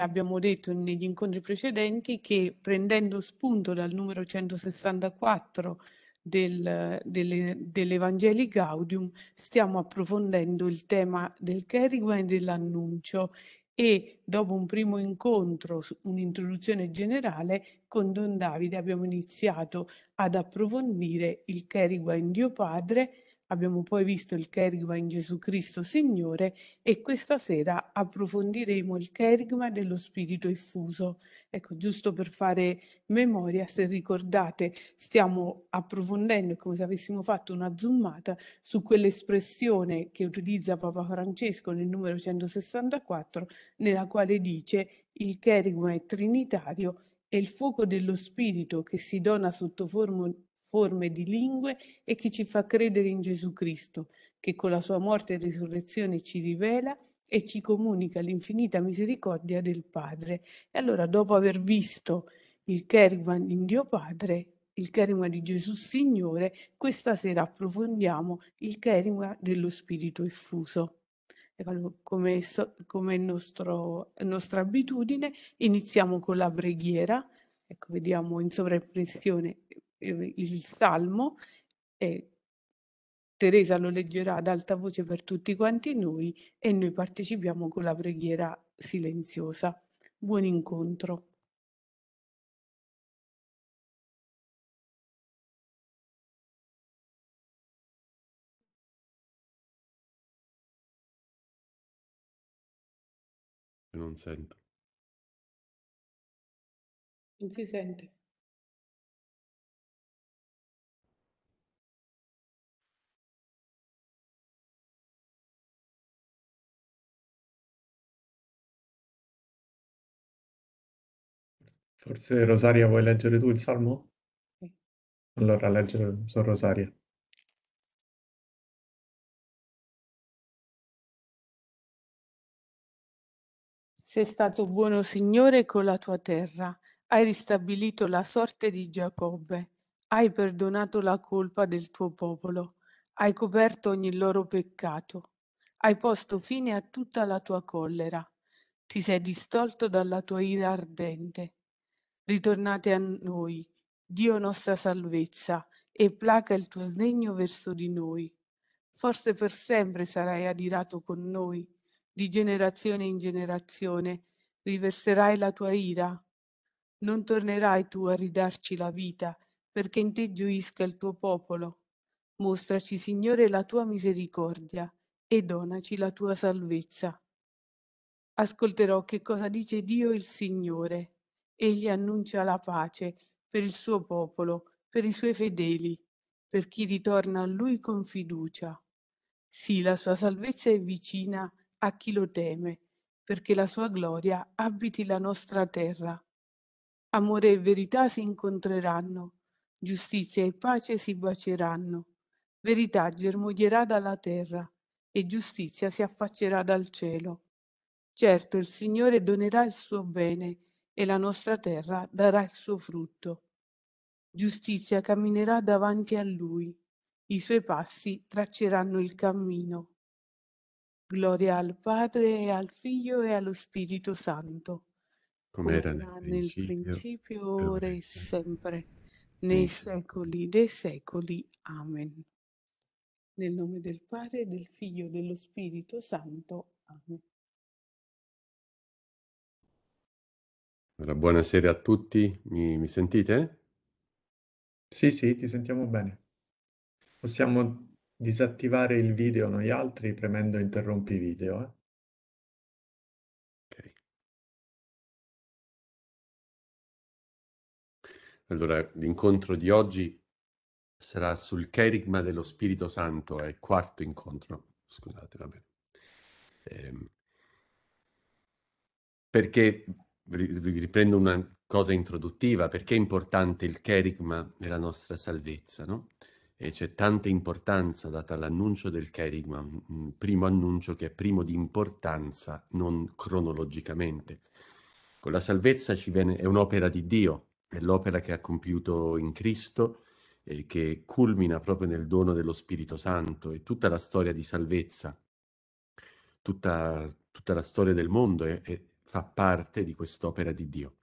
abbiamo detto negli incontri precedenti che prendendo spunto dal numero 164 del, delle, dell'Evangelii Gaudium stiamo approfondendo il tema del kerigma e dell'annuncio e dopo un primo incontro, un'introduzione generale, con Don Davide abbiamo iniziato ad approfondire il kerigma in Dio Padre Abbiamo poi visto il cherigma in Gesù Cristo Signore e questa sera approfondiremo il cherigma dello Spirito effuso. Ecco, giusto per fare memoria, se ricordate, stiamo approfondendo, come se avessimo fatto una zoomata, su quell'espressione che utilizza Papa Francesco nel numero 164, nella quale dice il cherigma è trinitario e il fuoco dello Spirito che si dona sotto forma forme di lingue e che ci fa credere in Gesù Cristo, che con la sua morte e risurrezione ci rivela e ci comunica l'infinita misericordia del Padre. E allora, dopo aver visto il Kerwan in Dio Padre, il Kerima di Gesù Signore, questa sera approfondiamo il Kerima dello Spirito effuso. Come, so, come nostro, nostra abitudine, iniziamo con la preghiera. Ecco, vediamo in sovraimpressione il Salmo e Teresa lo leggerà ad alta voce per tutti quanti noi e noi partecipiamo con la preghiera silenziosa. Buon incontro. Non sento. Non si sente. Forse Rosaria vuoi leggere tu il salmo? Sì. Allora leggere su Rosaria. Sei stato buono Signore con la tua terra, hai ristabilito la sorte di Giacobbe, hai perdonato la colpa del tuo popolo, hai coperto ogni loro peccato, hai posto fine a tutta la tua collera, ti sei distolto dalla tua ira ardente ritornate a noi, Dio nostra salvezza, e placa il tuo sdegno verso di noi. Forse per sempre sarai adirato con noi, di generazione in generazione, riverserai la tua ira. Non tornerai tu a ridarci la vita, perché in te gioisca il tuo popolo. Mostraci, Signore, la tua misericordia e donaci la tua salvezza. Ascolterò che cosa dice Dio il Signore egli annuncia la pace per il suo popolo, per i suoi fedeli, per chi ritorna a lui con fiducia. Sì, la sua salvezza è vicina a chi lo teme, perché la sua gloria abiti la nostra terra. Amore e verità si incontreranno, giustizia e pace si baceranno, verità germoglierà dalla terra e giustizia si affaccerà dal cielo. Certo il Signore donerà il suo bene e la nostra terra darà il suo frutto. Giustizia camminerà davanti a lui, i suoi passi tracceranno il cammino. Gloria al Padre e al Figlio e allo Spirito Santo, come era nel, nel principio, ora e sempre, nei secoli dei secoli. Amen. Nel nome del Padre, del Figlio e dello Spirito Santo. Amen. Allora, buonasera a tutti, mi, mi, sentite? Sì, sì, ti sentiamo bene. Possiamo disattivare il video noi altri premendo interrompi video. Eh? Okay. Allora, l'incontro di oggi sarà sul Kerigma dello Spirito Santo, è il quarto incontro, scusate, va bene. Ehm, perché riprendo una cosa introduttiva, perché è importante il cherigma nella nostra salvezza, no? E c'è tanta importanza data all'annuncio del cherigma, primo annuncio che è primo di importanza, non cronologicamente. Con la salvezza ci viene, è un'opera di Dio, è l'opera che ha compiuto in Cristo e che culmina proprio nel dono dello Spirito Santo e tutta la storia di salvezza, tutta, tutta la storia del mondo è, è, fa parte di quest'opera di Dio.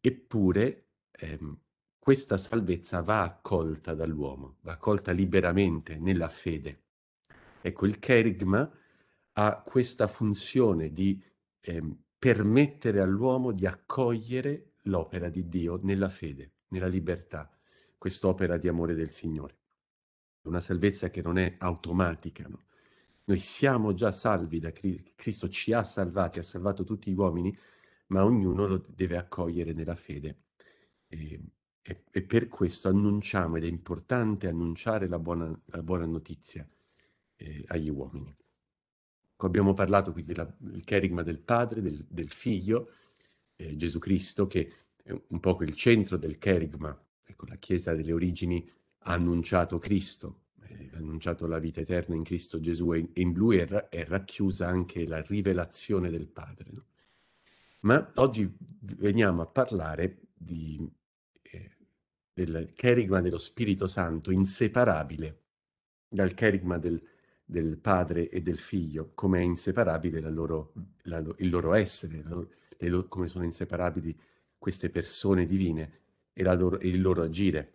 Eppure ehm, questa salvezza va accolta dall'uomo, va accolta liberamente nella fede. Ecco, il cherigma ha questa funzione di ehm, permettere all'uomo di accogliere l'opera di Dio nella fede, nella libertà, quest'opera di amore del Signore. Una salvezza che non è automatica, no? Noi siamo già salvi da Cristo, Cristo ci ha salvati, ha salvato tutti gli uomini, ma ognuno lo deve accogliere nella fede. E, ehm, e, e per questo annunciamo, ed è importante annunciare la buona, la buona notizia eh, agli uomini. Ecco, abbiamo parlato quindi del cherigma del padre, del, del figlio, eh, Gesù Cristo, che è un po' il centro del cherigma. Ecco, la Chiesa delle origini ha annunciato Cristo, annunciato la vita eterna in Cristo Gesù e in lui è, racchiusa anche la rivelazione del Padre. No? Ma oggi veniamo a parlare di, eh, del cherigma dello Spirito Santo inseparabile dal cherigma del, del Padre e del Figlio, come è inseparabile la loro, la, il loro essere, la loro, loro, come sono inseparabili queste persone divine e loro, il loro agire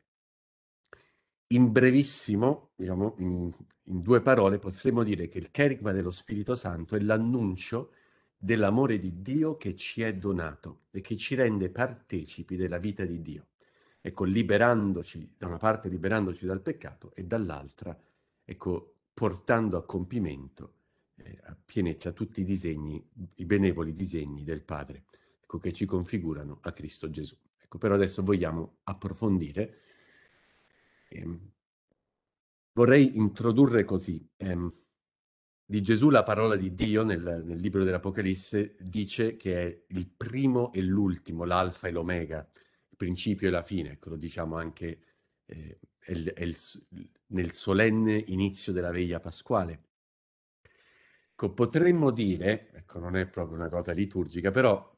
in brevissimo, diciamo, in, in due parole, potremmo dire che il cherigma dello Spirito Santo è l'annuncio dell'amore di Dio che ci è donato e che ci rende partecipi della vita di Dio. Ecco, liberandoci, da una parte liberandoci dal peccato e dall'altra, ecco, portando a compimento, eh, a pienezza, tutti i disegni, i benevoli disegni del Padre, ecco, che ci configurano a Cristo Gesù. Ecco, però adesso vogliamo approfondire Ehm, vorrei introdurre così. Ehm, di Gesù la parola di Dio nel, nel libro dell'Apocalisse dice che è il primo e l'ultimo, l'alfa e l'omega, il principio e la fine, ecco, lo diciamo anche eh, è, è il, nel solenne inizio della veglia pasquale. Ecco, potremmo dire, ecco, non è proprio una cosa liturgica, però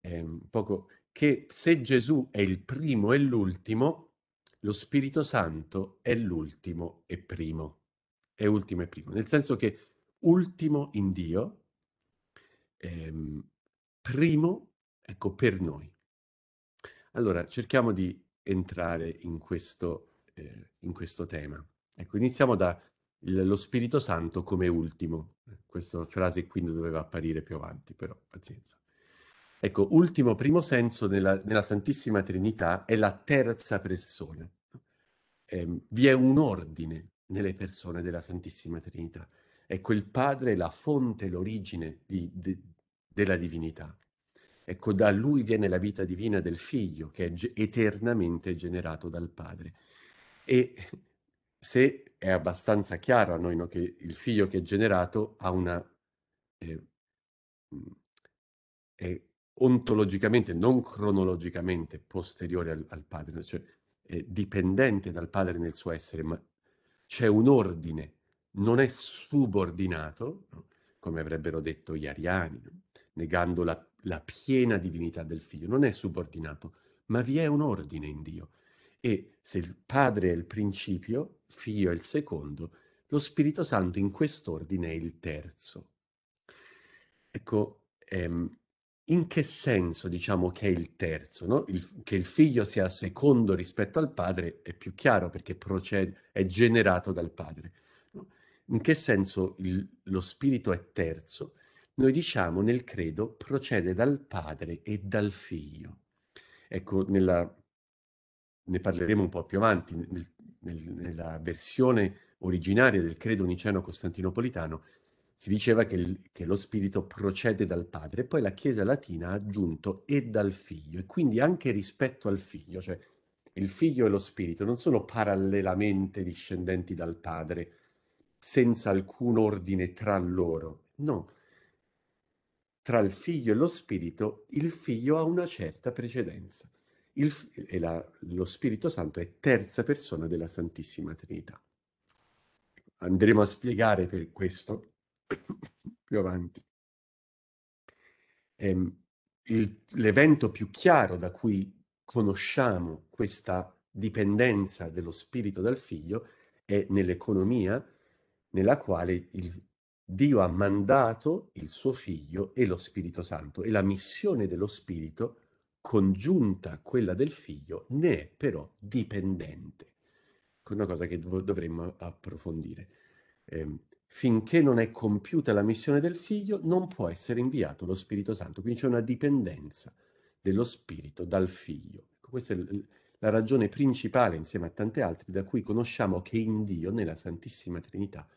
eh, poco, che se Gesù è il primo e l'ultimo, lo Spirito Santo è l'ultimo e primo. È ultimo e primo, nel senso che ultimo in Dio, ehm, primo, ecco, per noi. Allora, cerchiamo di entrare in questo, eh, in questo tema. Ecco, iniziamo da il, lo Spirito Santo come ultimo. Questa frase quindi doveva apparire più avanti, però pazienza. Ecco, ultimo primo senso nella, nella Santissima Trinità è la terza persona. Eh, vi è un ordine nelle persone della Santissima Trinità. Ecco, il Padre è la fonte, l'origine di, de, della divinità. Ecco, da lui viene la vita divina del figlio, che è ge- eternamente generato dal padre. E se è abbastanza chiaro a noi no, che il figlio che è generato ha una, eh, ontologicamente, non cronologicamente posteriore al, al padre, cioè eh, dipendente dal padre nel suo essere, ma c'è un ordine, non è subordinato, no? come avrebbero detto gli ariani, no? negando la, la piena divinità del figlio, non è subordinato, ma vi è un ordine in Dio. E se il padre è il principio, figlio è il secondo, lo Spirito Santo in quest'ordine è il terzo. Ecco, ehm, in che senso diciamo che è il terzo? No? Il, che il figlio sia secondo rispetto al padre è più chiaro perché procede, è generato dal padre. In che senso il, lo spirito è terzo? Noi diciamo nel credo procede dal padre e dal figlio. Ecco, nella, ne parleremo un po' più avanti, nel, nel, nella versione originaria del credo niceno-costantinopolitano si diceva che, il, che, lo spirito procede dal padre, poi la Chiesa latina ha aggiunto e dal figlio, e quindi anche rispetto al figlio, cioè il figlio e lo spirito non sono parallelamente discendenti dal padre, senza alcun ordine tra loro, no. Tra il figlio e lo spirito, il figlio ha una certa precedenza. Il, e la, lo Spirito Santo è terza persona della Santissima Trinità. Andremo a spiegare per questo più avanti. Ehm, il, l'evento più chiaro da cui conosciamo questa dipendenza dello spirito dal figlio è nell'economia nella quale il, Dio ha mandato il suo figlio e lo Spirito Santo e la missione dello Spirito congiunta a quella del figlio ne è però dipendente. Una cosa che dov- dovremmo approfondire. Eh, finché non è compiuta la missione del figlio, non può essere inviato lo Spirito Santo. Quindi c'è una dipendenza dello Spirito dal figlio. Ecco, questa è la ragione principale, insieme a tante altre, da cui conosciamo che in Dio, nella Santissima Trinità,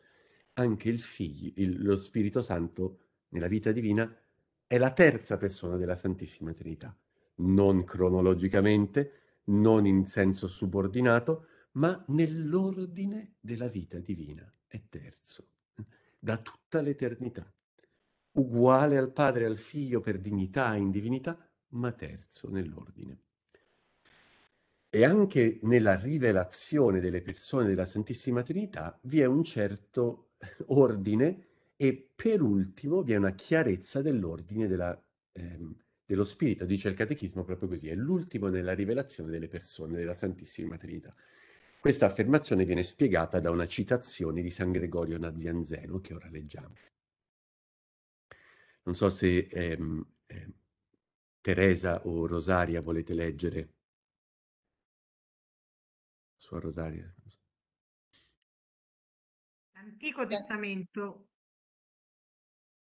anche il figlio, il, lo Spirito Santo, nella vita divina, è la terza persona della Santissima Trinità, non cronologicamente, non in senso subordinato, ma nell'ordine della vita divina. È terzo da tutta l'eternità, uguale al Padre e al Figlio per dignità e in divinità, ma terzo nell'ordine. E anche nella rivelazione delle persone della Santissima Trinità vi è un certo ordine e per ultimo vi è una chiarezza dell'ordine della, ehm, dello Spirito, dice il Catechismo proprio così, è l'ultimo nella rivelazione delle persone della Santissima Trinità. Questa affermazione viene spiegata da una citazione di San Gregorio Nazianzeno che ora leggiamo. Non so se ehm, eh, Teresa o Rosaria volete leggere. Sua Rosaria. L'Antico Testamento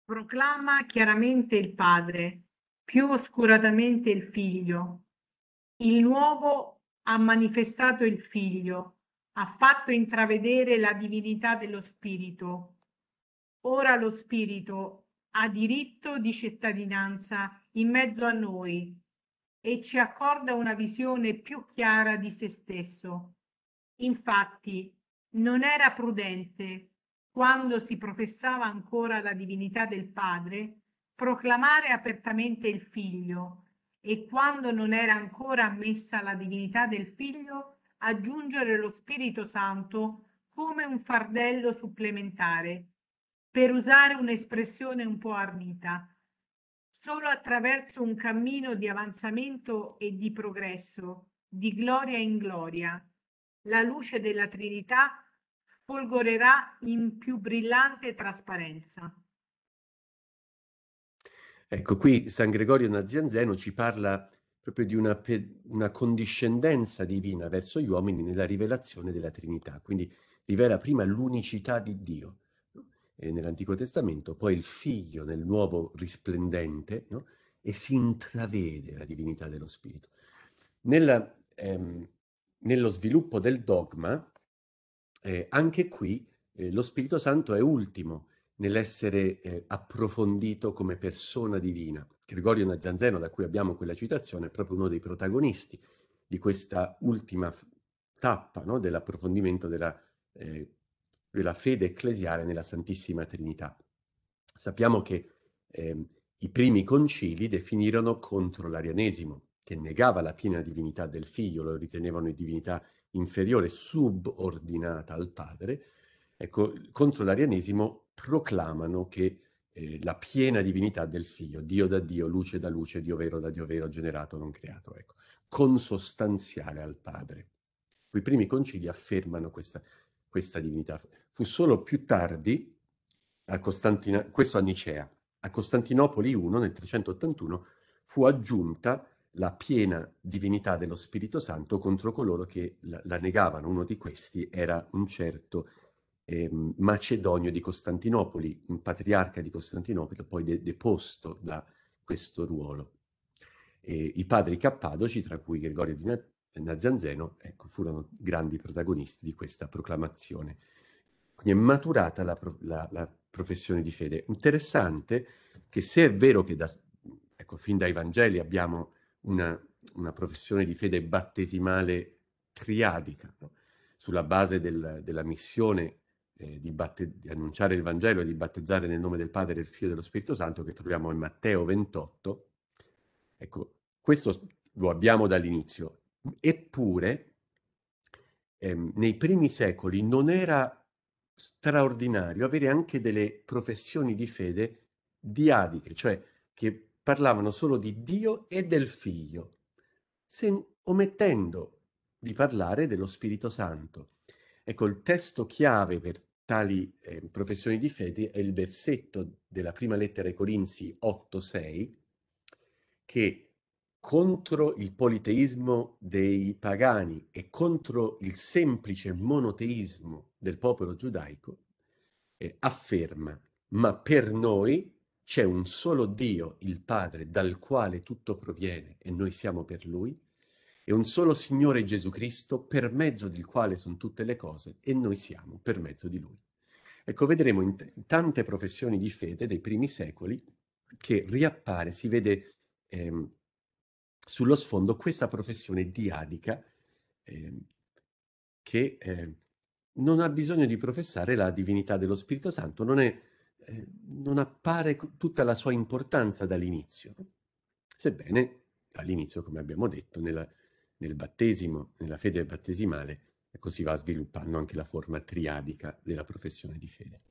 proclama chiaramente il Padre, più oscuratamente il Figlio. Il Nuovo ha manifestato il Figlio, ha fatto intravedere la divinità dello Spirito. Ora lo Spirito ha diritto di cittadinanza in mezzo a noi e ci accorda una visione più chiara di se stesso. Infatti, non era prudente, quando si professava ancora la divinità del Padre, proclamare apertamente il Figlio, e quando non era ancora ammessa la divinità del Figlio, aggiungere lo Spirito Santo come un fardello supplementare, per usare un'espressione un po' ardita. Solo attraverso un cammino di avanzamento e di progresso, di gloria in gloria, la luce della Trinità folgorerà in più brillante trasparenza. Ecco, qui San Gregorio Nazianzeno ci parla proprio di una, una, condiscendenza divina verso gli uomini nella rivelazione della Trinità, quindi rivela prima l'unicità di Dio no? Eh, nell'Antico Testamento, poi il Figlio nel Nuovo risplendente no? e si intravede la divinità dello Spirito. Nella, ehm, nello sviluppo del dogma, eh, anche qui eh, lo Spirito Santo è ultimo, nell'essere eh, approfondito come persona divina. Gregorio Nazianzeno, da cui abbiamo quella citazione, è proprio uno dei protagonisti di questa ultima tappa no, dell'approfondimento della, eh, della, fede ecclesiale nella Santissima Trinità. Sappiamo che eh, i primi concili definirono contro l'arianesimo, che negava la piena divinità del figlio, lo ritenevano in divinità inferiore, subordinata al padre, Ecco, contro l'arianesimo proclamano che eh, la piena divinità del figlio, Dio da Dio, luce da luce, Dio vero da Dio vero, generato non creato, ecco, consostanziale al Padre. I primi concili affermano questa, questa divinità. Fu solo più tardi, a Costantin- questo a Nicea, a Costantinopoli I nel 381 fu aggiunta la piena divinità dello Spirito Santo contro coloro che la, la negavano. Uno di questi era un certo eh, Macedonio di Costantinopoli, un patriarca di Costantinopoli, poi de- deposto da questo ruolo. E I padri cappadoci, tra cui Gregorio di Na- Nazanzeno, ecco, furono grandi protagonisti di questa proclamazione. Quindi è maturata la, pro- la, la professione di fede. Interessante che se è vero che da, ecco, fin dai Vangeli abbiamo una, una professione di fede battesimale triadica, no? sulla base del, della missione eh, di, batte- di, annunciare il Vangelo e di battezzare nel nome del Padre, del Figlio e dello Spirito Santo che troviamo in Matteo 28. Ecco, questo lo abbiamo dall'inizio. Eppure, ehm, nei primi secoli non era straordinario avere anche delle professioni di fede diadiche, cioè che parlavano solo di Dio e del Figlio, se, omettendo di parlare dello Spirito Santo Ecco, il testo chiave per tali eh, professioni di fede è il versetto della prima lettera ai Corinzi 8.6 che contro il politeismo dei pagani e contro il semplice monoteismo del popolo giudaico eh, afferma ma per noi c'è un solo Dio, il Padre, dal quale tutto proviene e noi siamo per Lui e un solo Signore Gesù Cristo, per mezzo del quale sono tutte le cose e noi siamo per mezzo di Lui. Ecco, vedremo in tante professioni di fede dei primi secoli che riappare, si vede ehm, sullo sfondo questa professione diadica ehm, che eh, non ha bisogno di professare la divinità dello Spirito Santo, non, è, eh, non appare tutta la sua importanza dall'inizio, sebbene dall'inizio, come abbiamo detto, nella, nel battesimo, nella fede battesimale, e così va sviluppando anche la forma triadica della professione di fede.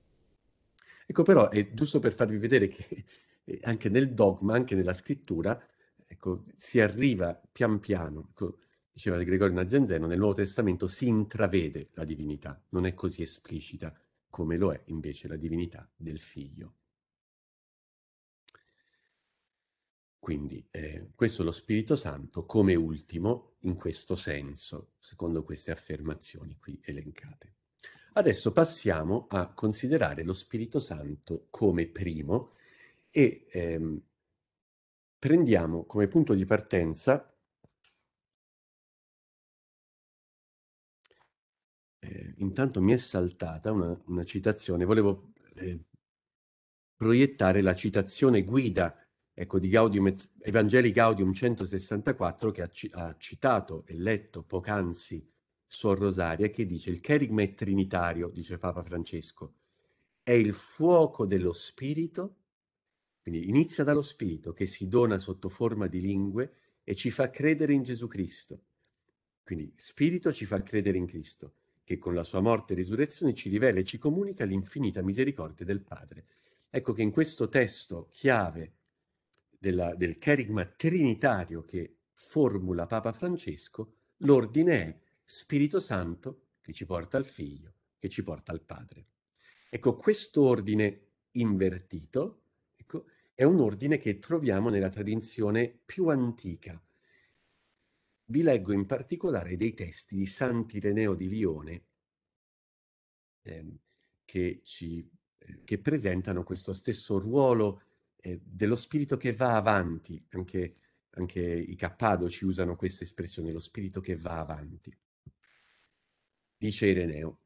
Ecco però, è giusto per farvi vedere che eh, anche nel dogma, anche nella scrittura, ecco, si arriva pian piano, ecco, diceva Gregorio Nazianzeno, nel Nuovo Testamento si intravede la divinità, non è così esplicita come lo è invece la divinità del figlio. Quindi eh, questo è lo Spirito Santo come ultimo in questo senso, secondo queste affermazioni qui elencate. Adesso passiamo a considerare lo Spirito Santo come primo e ehm, prendiamo come punto di partenza Eh, intanto mi è saltata una, una citazione, volevo eh, proiettare la citazione guida ecco, di Gaudium, Evangelii Gaudium 164 che ha, c- ha citato e letto poc'anzi Suor Rosaria, che dice il kerigma è trinitario, dice Papa Francesco, è il fuoco dello spirito, quindi inizia dallo spirito che si dona sotto forma di lingue e ci fa credere in Gesù Cristo. Quindi spirito ci fa credere in Cristo, che con la sua morte e risurrezione ci rivela e ci comunica l'infinita misericordia del Padre. Ecco che in questo testo chiave della, del cherigma trinitario che formula Papa Francesco, l'ordine è Spirito Santo che ci porta al Figlio, che ci porta al Padre. Ecco, questo ordine invertito ecco, è un ordine che troviamo nella tradizione più antica. Vi leggo in particolare dei testi di Sant'Ireneo di Lione ehm, che, ci, eh, che presentano questo stesso ruolo dello spirito che va avanti, anche, anche i cappadoci usano questa espressione, lo spirito che va avanti. Dice Ireneo,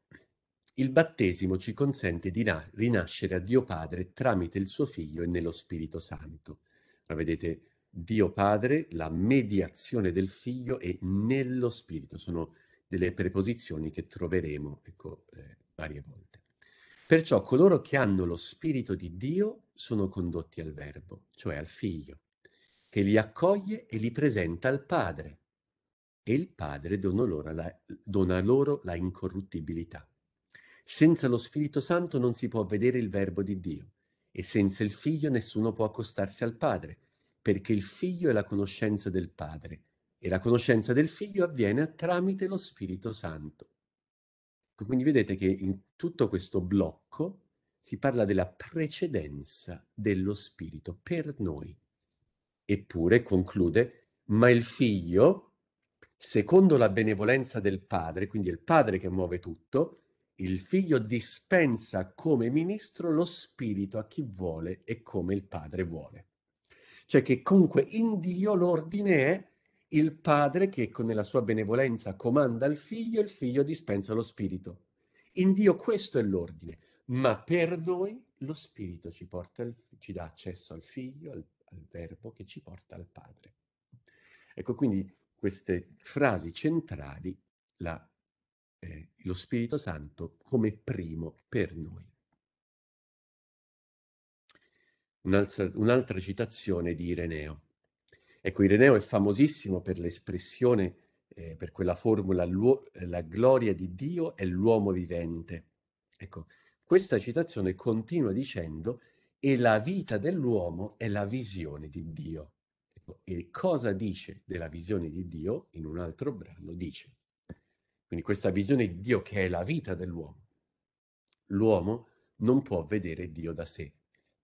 il battesimo ci consente di na- rinascere a Dio Padre tramite il suo Figlio e nello Spirito Santo. Ma vedete, Dio Padre, la mediazione del Figlio e nello Spirito. Sono delle preposizioni che troveremo ecco, eh, varie volte. Perciò coloro che hanno lo Spirito di Dio sono condotti al Verbo, cioè al Figlio, che li accoglie e li presenta al Padre. E il Padre dona loro la, dona loro la incorruttibilità. Senza lo Spirito Santo non si può vedere il Verbo di Dio e senza il Figlio nessuno può accostarsi al Padre, perché il Figlio è la conoscenza del Padre e la conoscenza del Figlio avviene tramite lo Spirito Santo. Quindi vedete che in tutto questo blocco si parla della precedenza dello Spirito per noi. Eppure, conclude, ma il figlio, secondo la benevolenza del Padre, quindi è il Padre che muove tutto, il figlio dispensa come ministro lo Spirito a chi vuole e come il Padre vuole. Cioè che comunque in Dio l'ordine è il Padre che nella sua benevolenza comanda il Figlio e il Figlio dispensa lo Spirito. In Dio questo è l'ordine ma per noi lo Spirito ci, porta, ci dà accesso al Figlio, al, al Verbo che ci porta al Padre. Ecco, quindi queste frasi centrali, la, eh, lo Spirito Santo come primo per noi. Un'altra, un'altra citazione di Ireneo. Ecco, Ireneo è famosissimo per l'espressione, eh, per quella formula, la gloria di Dio è l'uomo vivente. Ecco, questa citazione continua dicendo e la vita dell'uomo è la visione di Dio. Ecco, e cosa dice della visione di Dio? In un altro brano dice, quindi questa visione di Dio che è la vita dell'uomo. L'uomo non può vedere Dio da sé,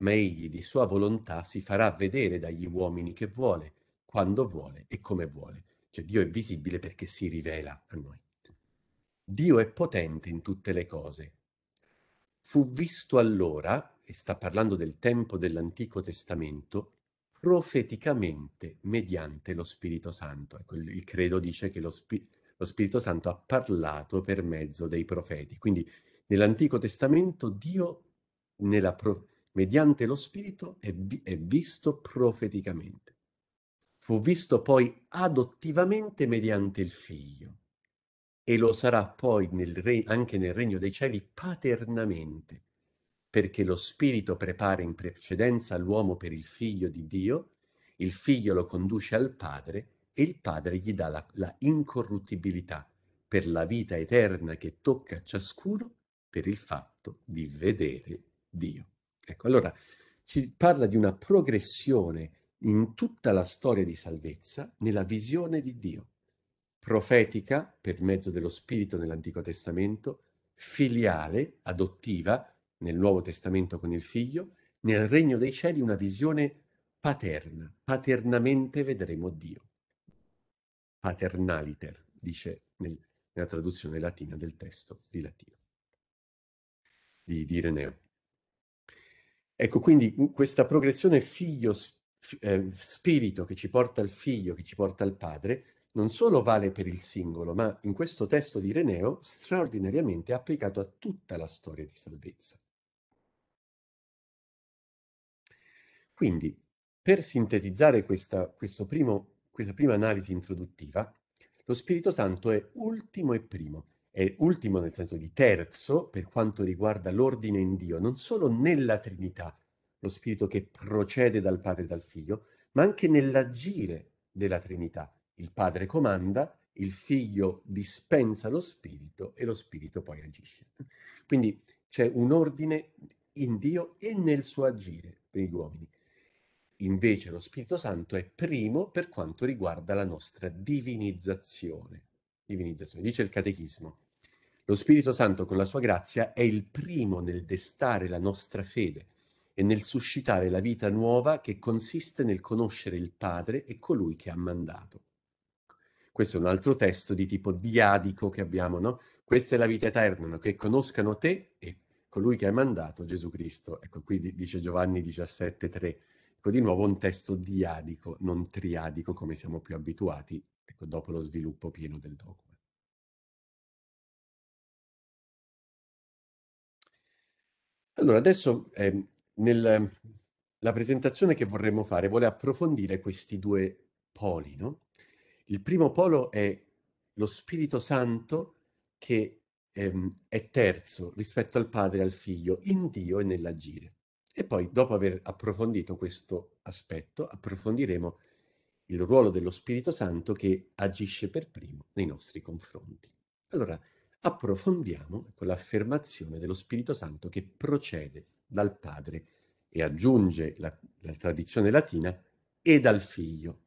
ma egli di sua volontà si farà vedere dagli uomini che vuole, quando vuole e come vuole. Cioè Dio è visibile perché si rivela a noi. Dio è potente in tutte le cose, fu visto allora, e sta parlando del tempo dell'Antico Testamento, profeticamente mediante lo Spirito Santo. Ecco, il, credo dice che lo, spi- lo Spirito Santo ha parlato per mezzo dei profeti. Quindi nell'Antico Testamento Dio, pro- mediante lo Spirito, è, vi- è visto profeticamente. Fu visto poi adottivamente mediante il Figlio e lo sarà poi nel re- anche nel regno dei cieli paternamente, perché lo Spirito prepara in precedenza l'uomo per il figlio di Dio, il figlio lo conduce al Padre e il Padre gli dà la, la incorruttibilità per la vita eterna che tocca a ciascuno per il fatto di vedere Dio. Ecco, allora ci parla di una progressione in tutta la storia di salvezza nella visione di Dio profetica per mezzo dello Spirito nell'Antico Testamento, filiale, adottiva nel Nuovo Testamento con il figlio, nel regno dei cieli una visione paterna, paternamente vedremo Dio. Paternaliter, dice nel, nella traduzione latina del testo di latino, di, di Ireneo. Ecco, quindi questa progressione figlio-spirito eh, che ci porta al figlio, che ci porta al padre, non solo vale per il singolo, ma in questo testo di Ireneo straordinariamente applicato a tutta la storia di salvezza. Quindi, per sintetizzare questa, primo, questa prima analisi introduttiva, lo Spirito Santo è ultimo e primo. È ultimo nel senso di terzo per quanto riguarda l'ordine in Dio, non solo nella Trinità, lo Spirito che procede dal Padre e dal Figlio, ma anche nell'agire della Trinità, il padre comanda, il figlio dispensa lo spirito e lo spirito poi agisce. Quindi c'è un ordine in Dio e nel suo agire per gli uomini. Invece lo Spirito Santo è primo per quanto riguarda la nostra divinizzazione. Divinizzazione, dice il Catechismo. Lo Spirito Santo con la sua grazia è il primo nel destare la nostra fede e nel suscitare la vita nuova che consiste nel conoscere il Padre e colui che ha mandato. Questo è un altro testo di tipo diadico che abbiamo, no? Questa è la vita eterna, che conoscano te e colui che hai mandato, Gesù Cristo. Ecco, qui d- dice Giovanni 17,3. Ecco, di nuovo un testo diadico, non triadico come siamo più abituati, ecco, dopo lo sviluppo pieno del dogma. Allora, adesso eh, nel, ehm, la presentazione che vorremmo fare vuole approfondire questi due poli, no? Il primo polo è lo Spirito Santo che ehm, è terzo rispetto al Padre e al Figlio in Dio e nell'agire. E poi, dopo aver approfondito questo aspetto, approfondiremo il ruolo dello Spirito Santo che agisce per primo nei nostri confronti. Allora, approfondiamo con l'affermazione dello Spirito Santo che procede dal Padre e aggiunge la, la tradizione latina e dal Figlio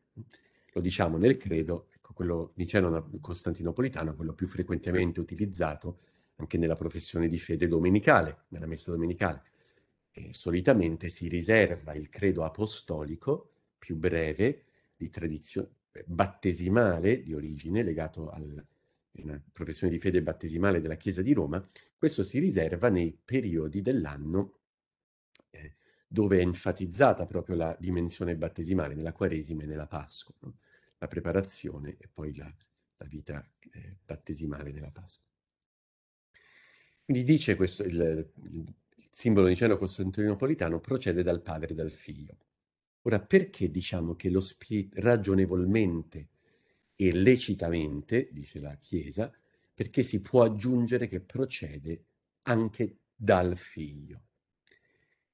lo diciamo nel credo, ecco, quello niceno costantinopolitano, quello più frequentemente utilizzato anche nella professione di fede domenicale, nella messa domenicale. E solitamente si riserva il credo apostolico più breve, di tradizione battesimale di origine, legato alla professione di fede battesimale della Chiesa di Roma, questo si riserva nei periodi dell'anno dove è enfatizzata proprio la dimensione battesimale, nella Quaresima e nella Pasqua, no? la preparazione e poi la, la vita eh, battesimale della Pasqua. Quindi dice questo, il, il simbolo niceno costantinopolitano procede dal padre e dal figlio. Ora, perché diciamo che lo spirito ragionevolmente e lecitamente, dice la Chiesa, perché si può aggiungere che procede anche dal figlio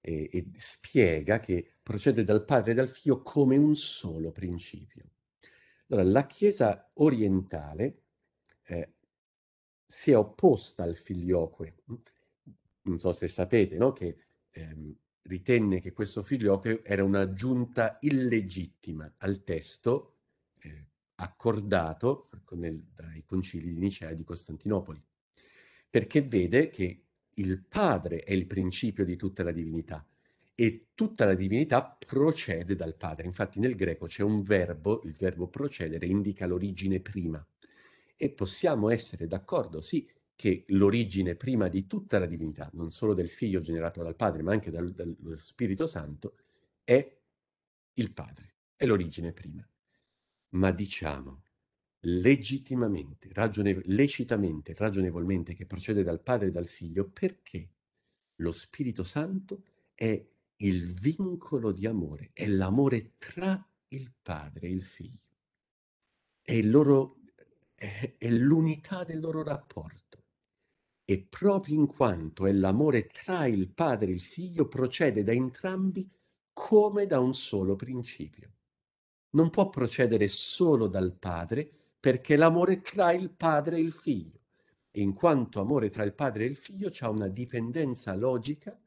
e, e spiega che procede dal padre e dal figlio come un solo principio. Allora, la Chiesa orientale eh, si è opposta al figlioque. Non so se sapete, no? Che ehm, ritenne che questo figlioque era un'aggiunta illegittima al testo eh, accordato nel, dai concili di Nicea e di Costantinopoli, perché vede che il Padre è il principio di tutta la divinità e tutta la divinità procede dal Padre. Infatti nel greco c'è un verbo, il verbo procedere indica l'origine prima e possiamo essere d'accordo, sì, che l'origine prima di tutta la divinità, non solo del figlio generato dal Padre, ma anche dal, dallo Spirito Santo, è il Padre, è l'origine prima. Ma diciamo, legittimamente, ragione- lecitamente, ragionevolmente, che procede dal Padre e dal Figlio, perché lo Spirito Santo è il vincolo di amore, è l'amore tra il Padre e il Figlio, è, loro, è, è l'unità del loro rapporto. E proprio in quanto è l'amore tra il Padre e il Figlio, procede da entrambi come da un solo principio. Non può procedere solo dal Padre, perché l'amore tra il padre e il figlio. E in quanto amore tra il padre e il figlio c'è una dipendenza logica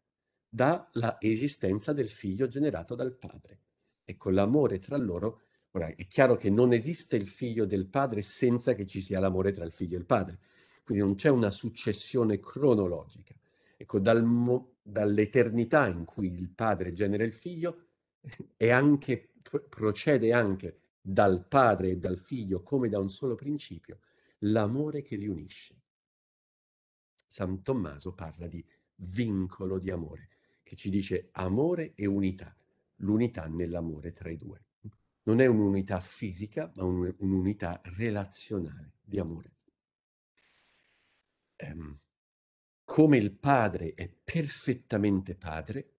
dalla esistenza del figlio generato dal padre. Ecco, l'amore tra loro, ora è chiaro che non esiste il figlio del padre senza che ci sia l'amore tra il figlio e il padre, quindi non c'è una successione cronologica. Ecco, dal mo- dall'eternità in cui il padre genera il figlio e anche, procede anche dal padre e dal figlio come da un solo principio, l'amore che li unisce. San Tommaso parla di vincolo di amore, che ci dice amore e unità, l'unità nell'amore tra i due. Non è un'unità fisica, ma un, un'unità relazionale di amore. Um, come il padre è perfettamente padre,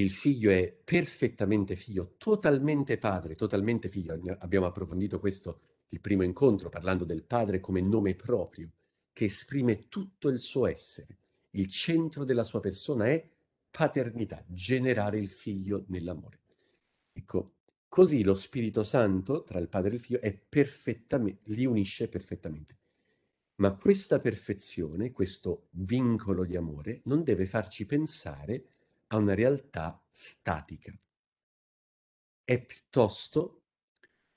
il figlio è perfettamente figlio, totalmente padre, totalmente figlio. Abbiamo approfondito questo il primo incontro parlando del padre come nome proprio che esprime tutto il suo essere. Il centro della sua persona è paternità, generare il figlio nell'amore. Ecco, così lo Spirito Santo tra il padre e il figlio è perfettamente, li unisce perfettamente. Ma questa perfezione, questo vincolo di amore, non deve farci pensare a una realtà statica. È piuttosto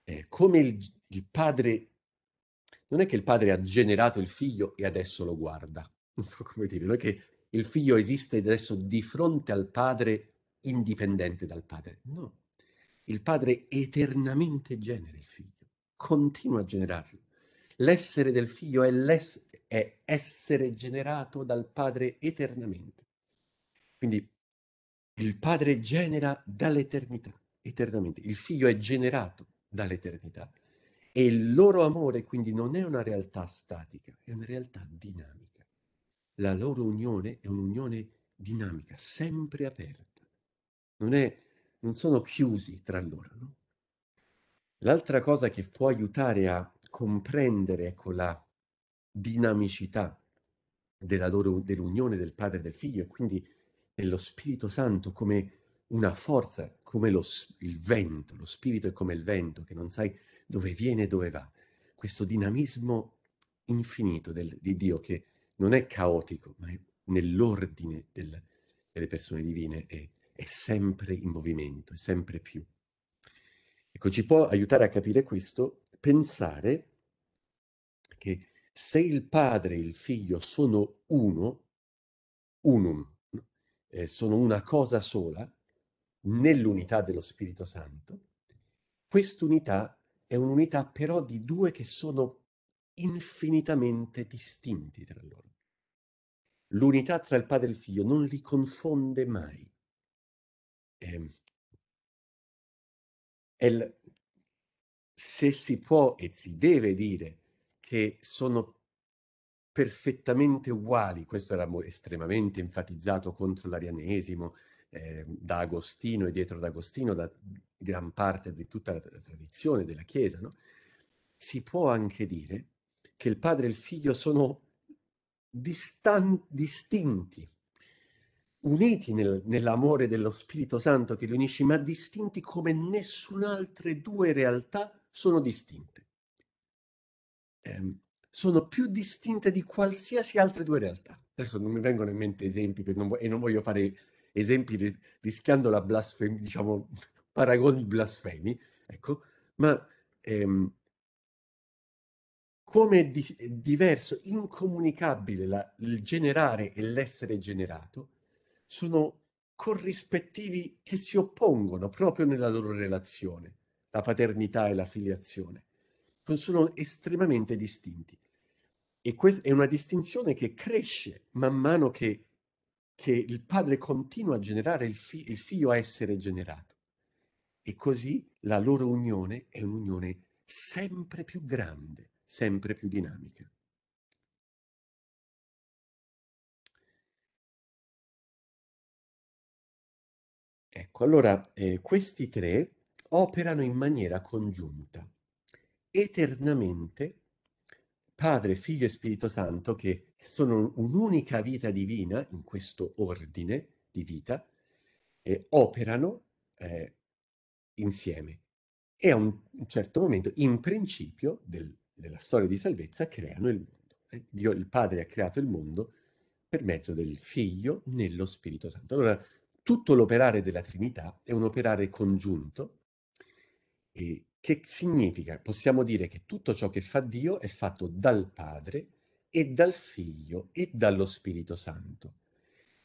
eh, come il, il padre non è che il padre ha generato il figlio e adesso lo guarda, non so come dire, non è che il figlio esiste adesso di fronte al padre indipendente dal padre, no. Il padre eternamente genera il figlio, continua a generarlo. L'essere del figlio è, è essere generato dal padre eternamente. Quindi il Padre genera dall'eternità, eternamente. Il Figlio è generato dall'eternità. E il loro amore quindi non è una realtà statica, è una realtà dinamica. La loro unione è un'unione dinamica, sempre aperta. Non, è, non sono chiusi tra loro. No? L'altra cosa che può aiutare a comprendere ecco, la dinamicità della loro, dell'unione del padre e del figlio e quindi dello Spirito Santo come una forza, come lo, il vento, lo Spirito è come il vento che non sai dove viene e dove va. Questo dinamismo infinito del, di Dio che non è caotico, ma è nell'ordine del, delle persone divine, è, è sempre in movimento, è sempre più. Ecco, ci può aiutare a capire questo, pensare che se il padre e il figlio sono uno, unum, eh, sono una cosa sola nell'unità dello Spirito Santo, quest'unità è un'unità però di due che sono infinitamente distinti tra loro. L'unità tra il padre e il figlio non li confonde mai. Eh, el, se si può e si deve dire che sono perfettamente uguali, questo era estremamente enfatizzato contro l'arianesimo, eh, da Agostino e dietro ad Agostino, da gran parte di tutta la, tradizione della Chiesa, no? si può anche dire che il padre e il figlio sono distan- distinti, uniti nel, nell'amore dello Spirito Santo che li unisce, ma distinti come nessun'altra due realtà sono distinte. Eh, sono più distinte di qualsiasi altre due realtà. Adesso non mi vengono in mente esempi non e non voglio fare esempi rischiando la blasfemia, diciamo paragoni blasfemi, ecco, ma ehm, come è, di- è diverso, incomunicabile la- il generare e l'essere generato, sono corrispettivi che si oppongono proprio nella loro relazione, la paternità e la filiazione, sono estremamente distinti. E questa è una distinzione che cresce man mano che, che il padre continua a generare il, fi- il figlio a essere generato. E così la loro unione è un'unione sempre più grande, sempre più dinamica. Ecco, allora eh, questi tre operano in maniera congiunta, eternamente Padre, Figlio e Spirito Santo, che sono un'unica vita divina in questo ordine di vita, eh, operano eh, insieme e a un, un certo momento, in principio del, della storia di salvezza, creano il mondo. Eh? Dio, il Padre, ha creato il mondo per mezzo del Figlio nello Spirito Santo. Allora, tutto l'operare della Trinità è un operare congiunto e che significa? Possiamo dire che tutto ciò che fa Dio è fatto dal Padre e dal Figlio e dallo Spirito Santo.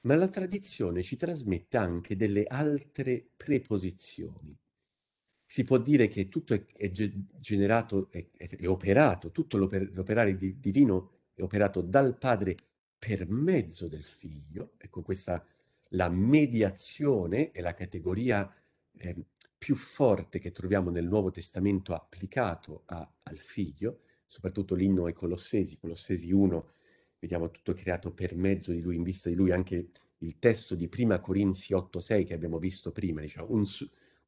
Ma la tradizione ci trasmette anche delle altre preposizioni. Si può dire che tutto è, è generato, è, è, operato, tutto l'oper- l'operare di, divino è operato dal Padre per mezzo del Figlio. Ecco questa la mediazione è la categoria eh, più forte che troviamo nel Nuovo Testamento applicato a, al figlio, soprattutto l'inno ai Colossesi, Colossesi 1, vediamo tutto creato per mezzo di lui, in vista di lui anche il testo di Prima Corinzi 8,6 che abbiamo visto prima, diciamo, un,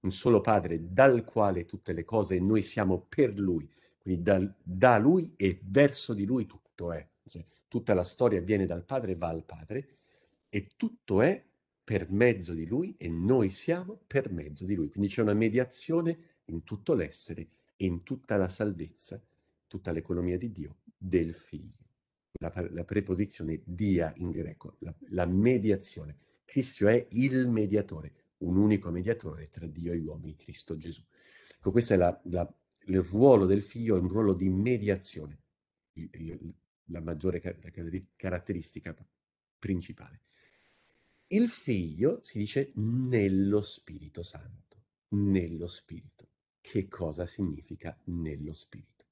un, solo padre dal quale tutte le cose e noi siamo per lui, quindi dal, da lui e verso di lui tutto è. Cioè, tutta la storia viene dal padre e va al padre e tutto è per mezzo di lui e noi siamo per mezzo di lui. Quindi c'è una mediazione in tutto l'essere, e in tutta la salvezza, tutta l'economia di Dio, del figlio. La, la preposizione dia in greco, la, la mediazione. Cristo è il mediatore, un unico mediatore tra Dio e gli uomini, Cristo Gesù. Ecco, questo è la, la, il ruolo del figlio, è un ruolo di mediazione, il, il, la maggiore car- caratteristica principale. Il figlio si dice nello Spirito Santo, nello Spirito. Che cosa significa nello Spirito?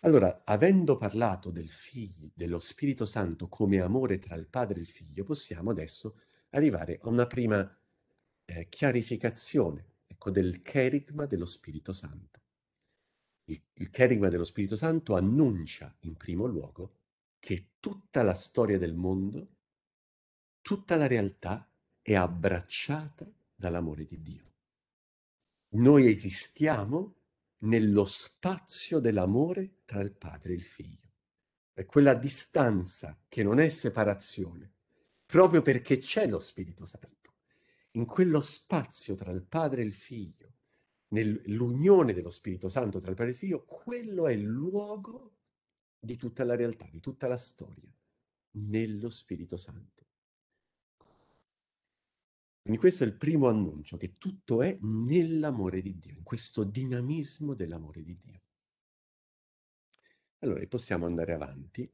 Allora, avendo parlato del figlio, dello Spirito Santo come amore tra il padre e il figlio, possiamo adesso arrivare a una prima eh, chiarificazione ecco, del cherigma dello Spirito Santo. Il, il cherigma dello Spirito Santo annuncia in primo luogo che tutta la storia del mondo tutta la realtà è abbracciata dall'amore di Dio. Noi esistiamo nello spazio dell'amore tra il padre e il figlio. È quella distanza che non è separazione, proprio perché c'è lo Spirito Santo. In quello spazio tra il padre e il figlio, nell'unione dello Spirito Santo tra il padre e il figlio, quello è il luogo di tutta la realtà, di tutta la storia, nello Spirito Santo. Quindi questo è il primo annuncio, che tutto è nell'amore di Dio, in questo dinamismo dell'amore di Dio. Allora, possiamo andare avanti.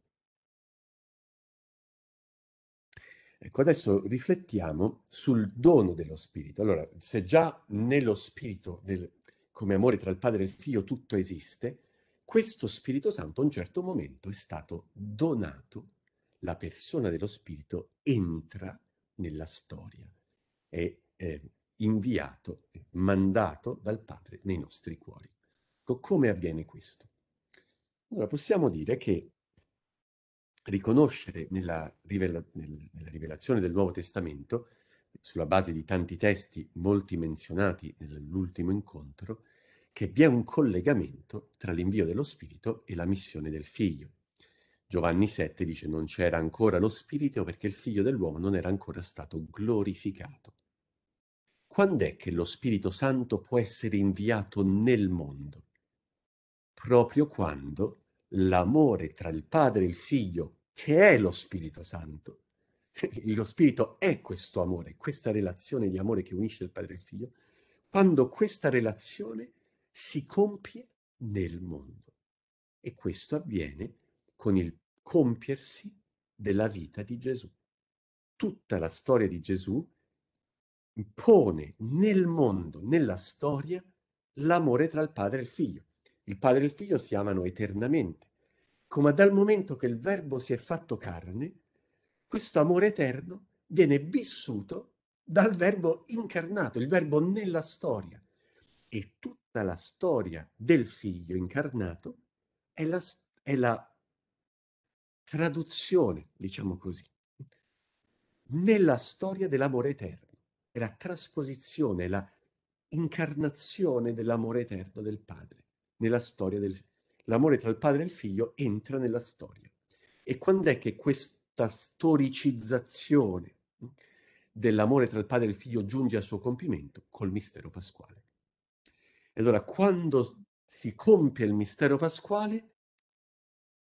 Ecco, adesso riflettiamo sul dono dello Spirito. Allora, se già nello Spirito, nel, come amore tra il Padre e il Figlio, tutto esiste, questo Spirito Santo a un certo momento è stato donato, la persona dello Spirito entra nella storia è ehm, eh, inviato, mandato dal Padre nei nostri cuori. Ecco, Come avviene questo? Allora possiamo dire che riconoscere nella, rivela- nella rivelazione del Nuovo Testamento, sulla base di tanti testi, molti menzionati nell'ultimo incontro, che vi è un collegamento tra l'invio dello Spirito e la missione del Figlio. Giovanni 7 dice non c'era ancora lo Spirito perché il Figlio dell'uomo non era ancora stato glorificato. Quando è che lo Spirito Santo può essere inviato nel mondo? Proprio quando l'amore tra il Padre e il Figlio, che è lo Spirito Santo, lo Spirito è questo amore, questa relazione di amore che unisce il Padre e il Figlio, quando questa relazione si compie nel mondo. E questo avviene con il compiersi della vita di Gesù. Tutta la storia di Gesù pone nel mondo, nella storia, l'amore tra il padre e il figlio. Il padre e il figlio si amano eternamente, come dal momento che il verbo si è fatto carne, questo amore eterno viene vissuto dal verbo incarnato, il verbo nella storia. E tutta la storia del figlio incarnato è la, è la traduzione, diciamo così, nella storia dell'amore eterno è la trasposizione, la incarnazione dell'amore eterno del Padre nella storia del l'amore tra il padre e il figlio entra nella storia. E quando è che questa storicizzazione hm, dell'amore tra il padre e il figlio giunge al suo compimento? Col mistero pasquale. E allora quando si compie il mistero pasquale,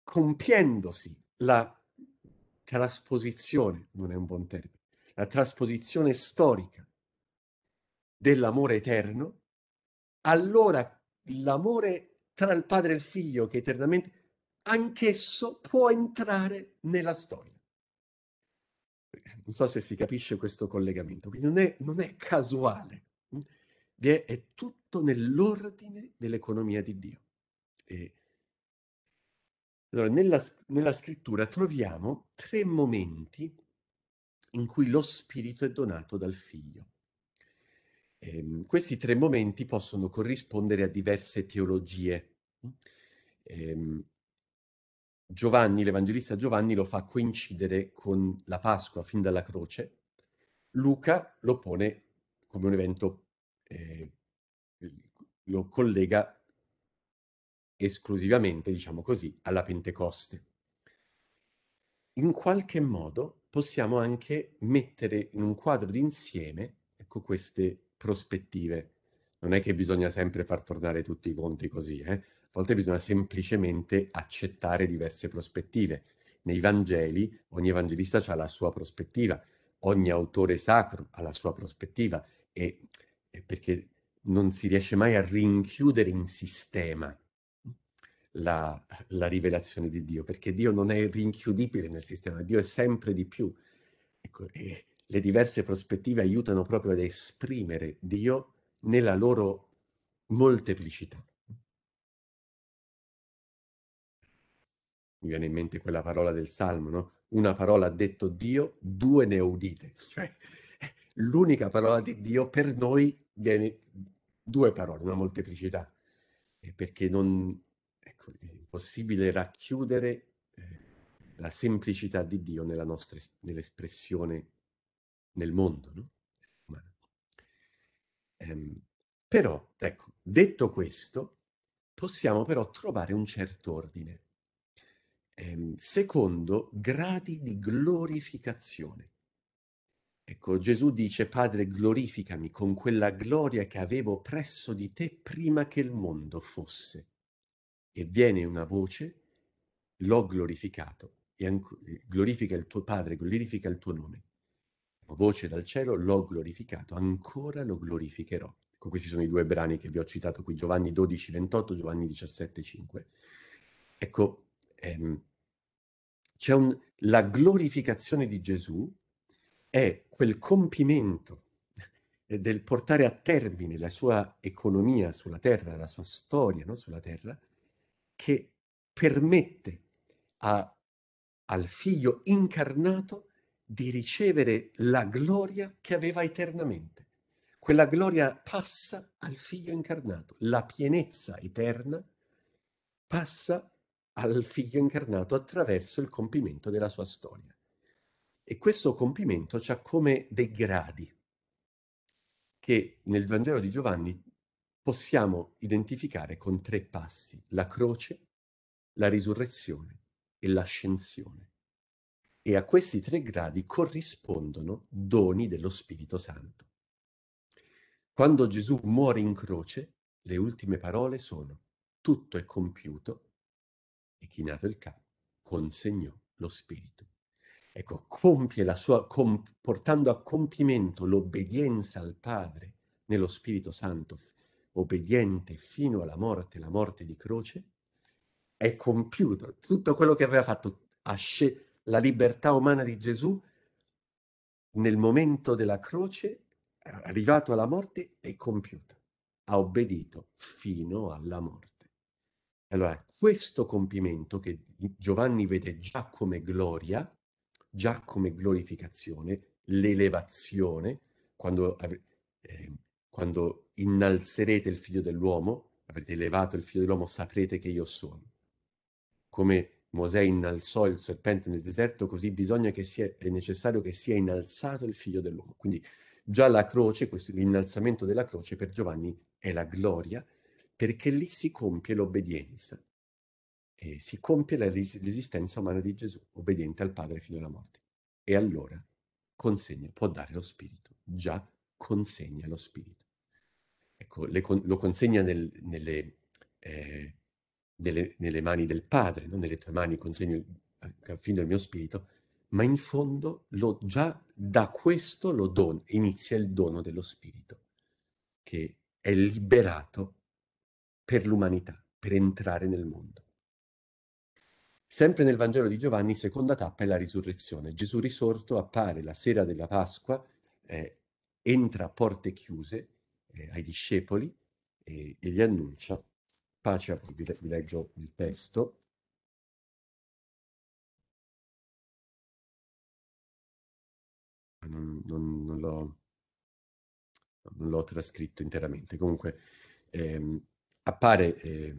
compiendosi la trasposizione, non è un buon termine, la trasposizione storica dell'amore eterno, allora l'amore tra il padre e il figlio che eternamente anch'esso può entrare nella storia. Non so se si capisce questo collegamento, quindi non è, non è casuale, è, è, tutto nell'ordine dell'economia di Dio. E allora, nella, nella scrittura troviamo tre momenti in cui lo Spirito è donato dal Figlio. Eh, questi tre momenti possono corrispondere a diverse teologie. Eh, Giovanni, l'Evangelista Giovanni lo fa coincidere con la Pasqua fin dalla croce, Luca lo pone come un evento, eh, lo collega esclusivamente, diciamo così, alla Pentecoste. In qualche modo possiamo anche mettere in un quadro d'insieme ecco, queste prospettive. Non è che bisogna sempre far tornare tutti i conti così, eh? a volte bisogna semplicemente accettare diverse prospettive. Nei Vangeli ogni evangelista ha la sua prospettiva, ogni autore sacro ha la sua prospettiva e, e perché non si riesce mai a rinchiudere in sistema la, la, rivelazione di Dio, perché Dio non è rinchiudibile nel sistema, Dio è sempre di più. Ecco, le diverse prospettive aiutano proprio ad esprimere Dio nella loro molteplicità. Mi viene in mente quella parola del Salmo, no? Una parola ha detto Dio, due ne ho udite. Cioè, l'unica parola di Dio per noi viene due parole, una molteplicità, perché non, possibile racchiudere eh, la semplicità di Dio nella nostra, nell'espressione nel mondo. No? Ehm, però, ecco, detto questo, possiamo però trovare un certo ordine, ehm, secondo gradi di glorificazione. Ecco, Gesù dice, Padre, glorificami con quella gloria che avevo presso di te prima che il mondo fosse e viene una voce, l'ho glorificato, e glorifica il tuo Padre, glorifica il tuo nome. voce dal cielo, l'ho glorificato, ancora lo glorificherò. Ecco, questi sono i due brani che vi ho citato qui, Giovanni 12, 28, Giovanni 17, 5. Ecco, ehm, c'è un, la glorificazione di Gesù è quel compimento del portare a termine la sua economia sulla terra, la sua storia no? sulla terra, che permette a, al figlio incarnato di ricevere la gloria che aveva eternamente. Quella gloria passa al figlio incarnato, la pienezza eterna passa al figlio incarnato attraverso il compimento della sua storia. E questo compimento ha come dei gradi che nel Vangelo di Giovanni possiamo identificare con tre passi la croce, la risurrezione e l'ascensione. E a questi tre gradi corrispondono doni dello Spirito Santo. Quando Gesù muore in croce, le ultime parole sono tutto è compiuto e chinato il capo, consegnò lo Spirito. Ecco, compie la sua, com, portando a compimento l'obbedienza al Padre nello Spirito Santo, obbediente fino alla morte, la morte di croce, è compiuto. Tutto quello che aveva fatto asce- la libertà umana di Gesù nel momento della croce, arrivato alla morte, è compiuto. Ha obbedito fino alla morte. Allora, questo compimento che Giovanni vede già come gloria, già come glorificazione, l'elevazione, quando, eh, quando innalzerete il figlio dell'uomo, avrete elevato il figlio dell'uomo, saprete che io sono. Come Mosè innalzò il serpente nel deserto, così bisogna che sia, è necessario che sia innalzato il figlio dell'uomo. Quindi già la croce, questo, l'innalzamento della croce per Giovanni è la gloria, perché lì si compie l'obbedienza. E si compie la, l'esistenza umana di Gesù, obbediente al Padre fino alla morte. E allora consegna, può dare lo Spirito, già consegna lo Spirito ecco, le, lo consegna nel, nelle, eh, nelle, nelle, mani del Padre, non nelle tue mani consegno il eh, cammino del mio spirito, ma in fondo lo, già da questo lo don, inizia il dono dello spirito, che è liberato per l'umanità, per entrare nel mondo. Sempre nel Vangelo di Giovanni, seconda tappa è la risurrezione. Gesù risorto appare la sera della Pasqua, eh, entra a porte chiuse eh, ai discepoli e, e gli annuncia pace a voi. Vi leggo il testo. Non, non, non, l'ho, non, l'ho, trascritto interamente. Comunque ehm, appare eh,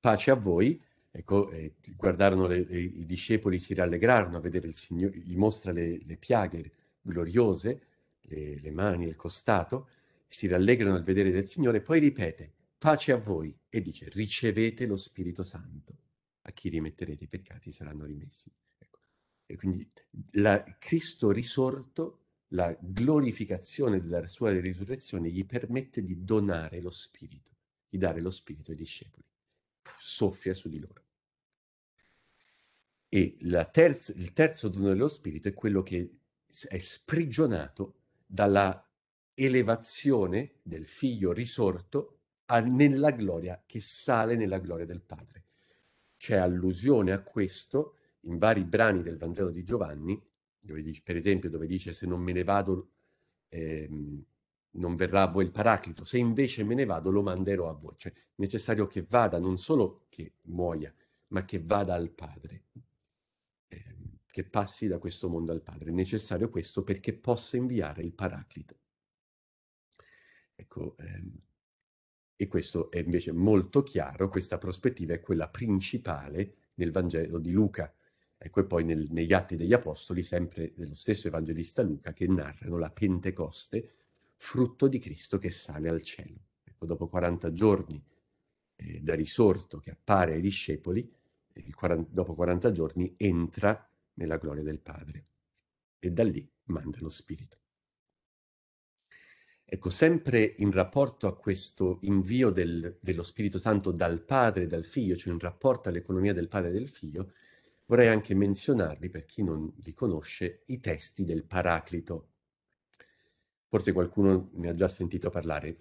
pace a voi. Ecco, eh, guardarono le, le, i discepoli, si rallegrarono a vedere il Signore, gli mostra le, le piaghe gloriose, le, mani, il costato, si rallegrano al vedere del Signore, poi ripete, pace a voi, e dice, ricevete lo Spirito Santo, a chi rimetterete i peccati saranno rimessi. Ecco. E quindi la, Cristo risorto, la glorificazione della sua risurrezione gli permette di donare lo Spirito, di dare lo Spirito ai discepoli. Soffia su di loro. E terza, il terzo dono dello Spirito è quello che è sprigionato dalla elevazione del figlio risorto a, nella gloria che sale nella gloria del Padre. C'è allusione a questo in vari brani del Vangelo di Giovanni, dice, per esempio dove dice se non me ne vado eh, non verrà a voi il paraclito, se invece me ne vado lo manderò a voi. Cioè è necessario che vada, non solo che muoia, ma che vada al Padre, ehm, che passi da questo mondo al Padre. È necessario questo perché possa inviare il paraclito. Ecco, ehm, e questo è invece molto chiaro, questa prospettiva è quella principale nel Vangelo di Luca. Ecco, e poi nel, negli Atti degli Apostoli, sempre dello stesso evangelista Luca, che narrano la Pentecoste, frutto di Cristo che sale al cielo. Ecco, dopo 40 giorni eh, da risorto che appare ai discepoli, 40, eh, dopo 40 giorni entra nella gloria del Padre e da lì manda lo Spirito. Ecco, sempre in rapporto a questo invio del, dello Spirito Santo dal Padre e dal Figlio, cioè in rapporto all'economia del Padre e del Figlio, vorrei anche menzionarvi, per chi non li conosce, i testi del Paraclito. Forse qualcuno ne ha già sentito parlare.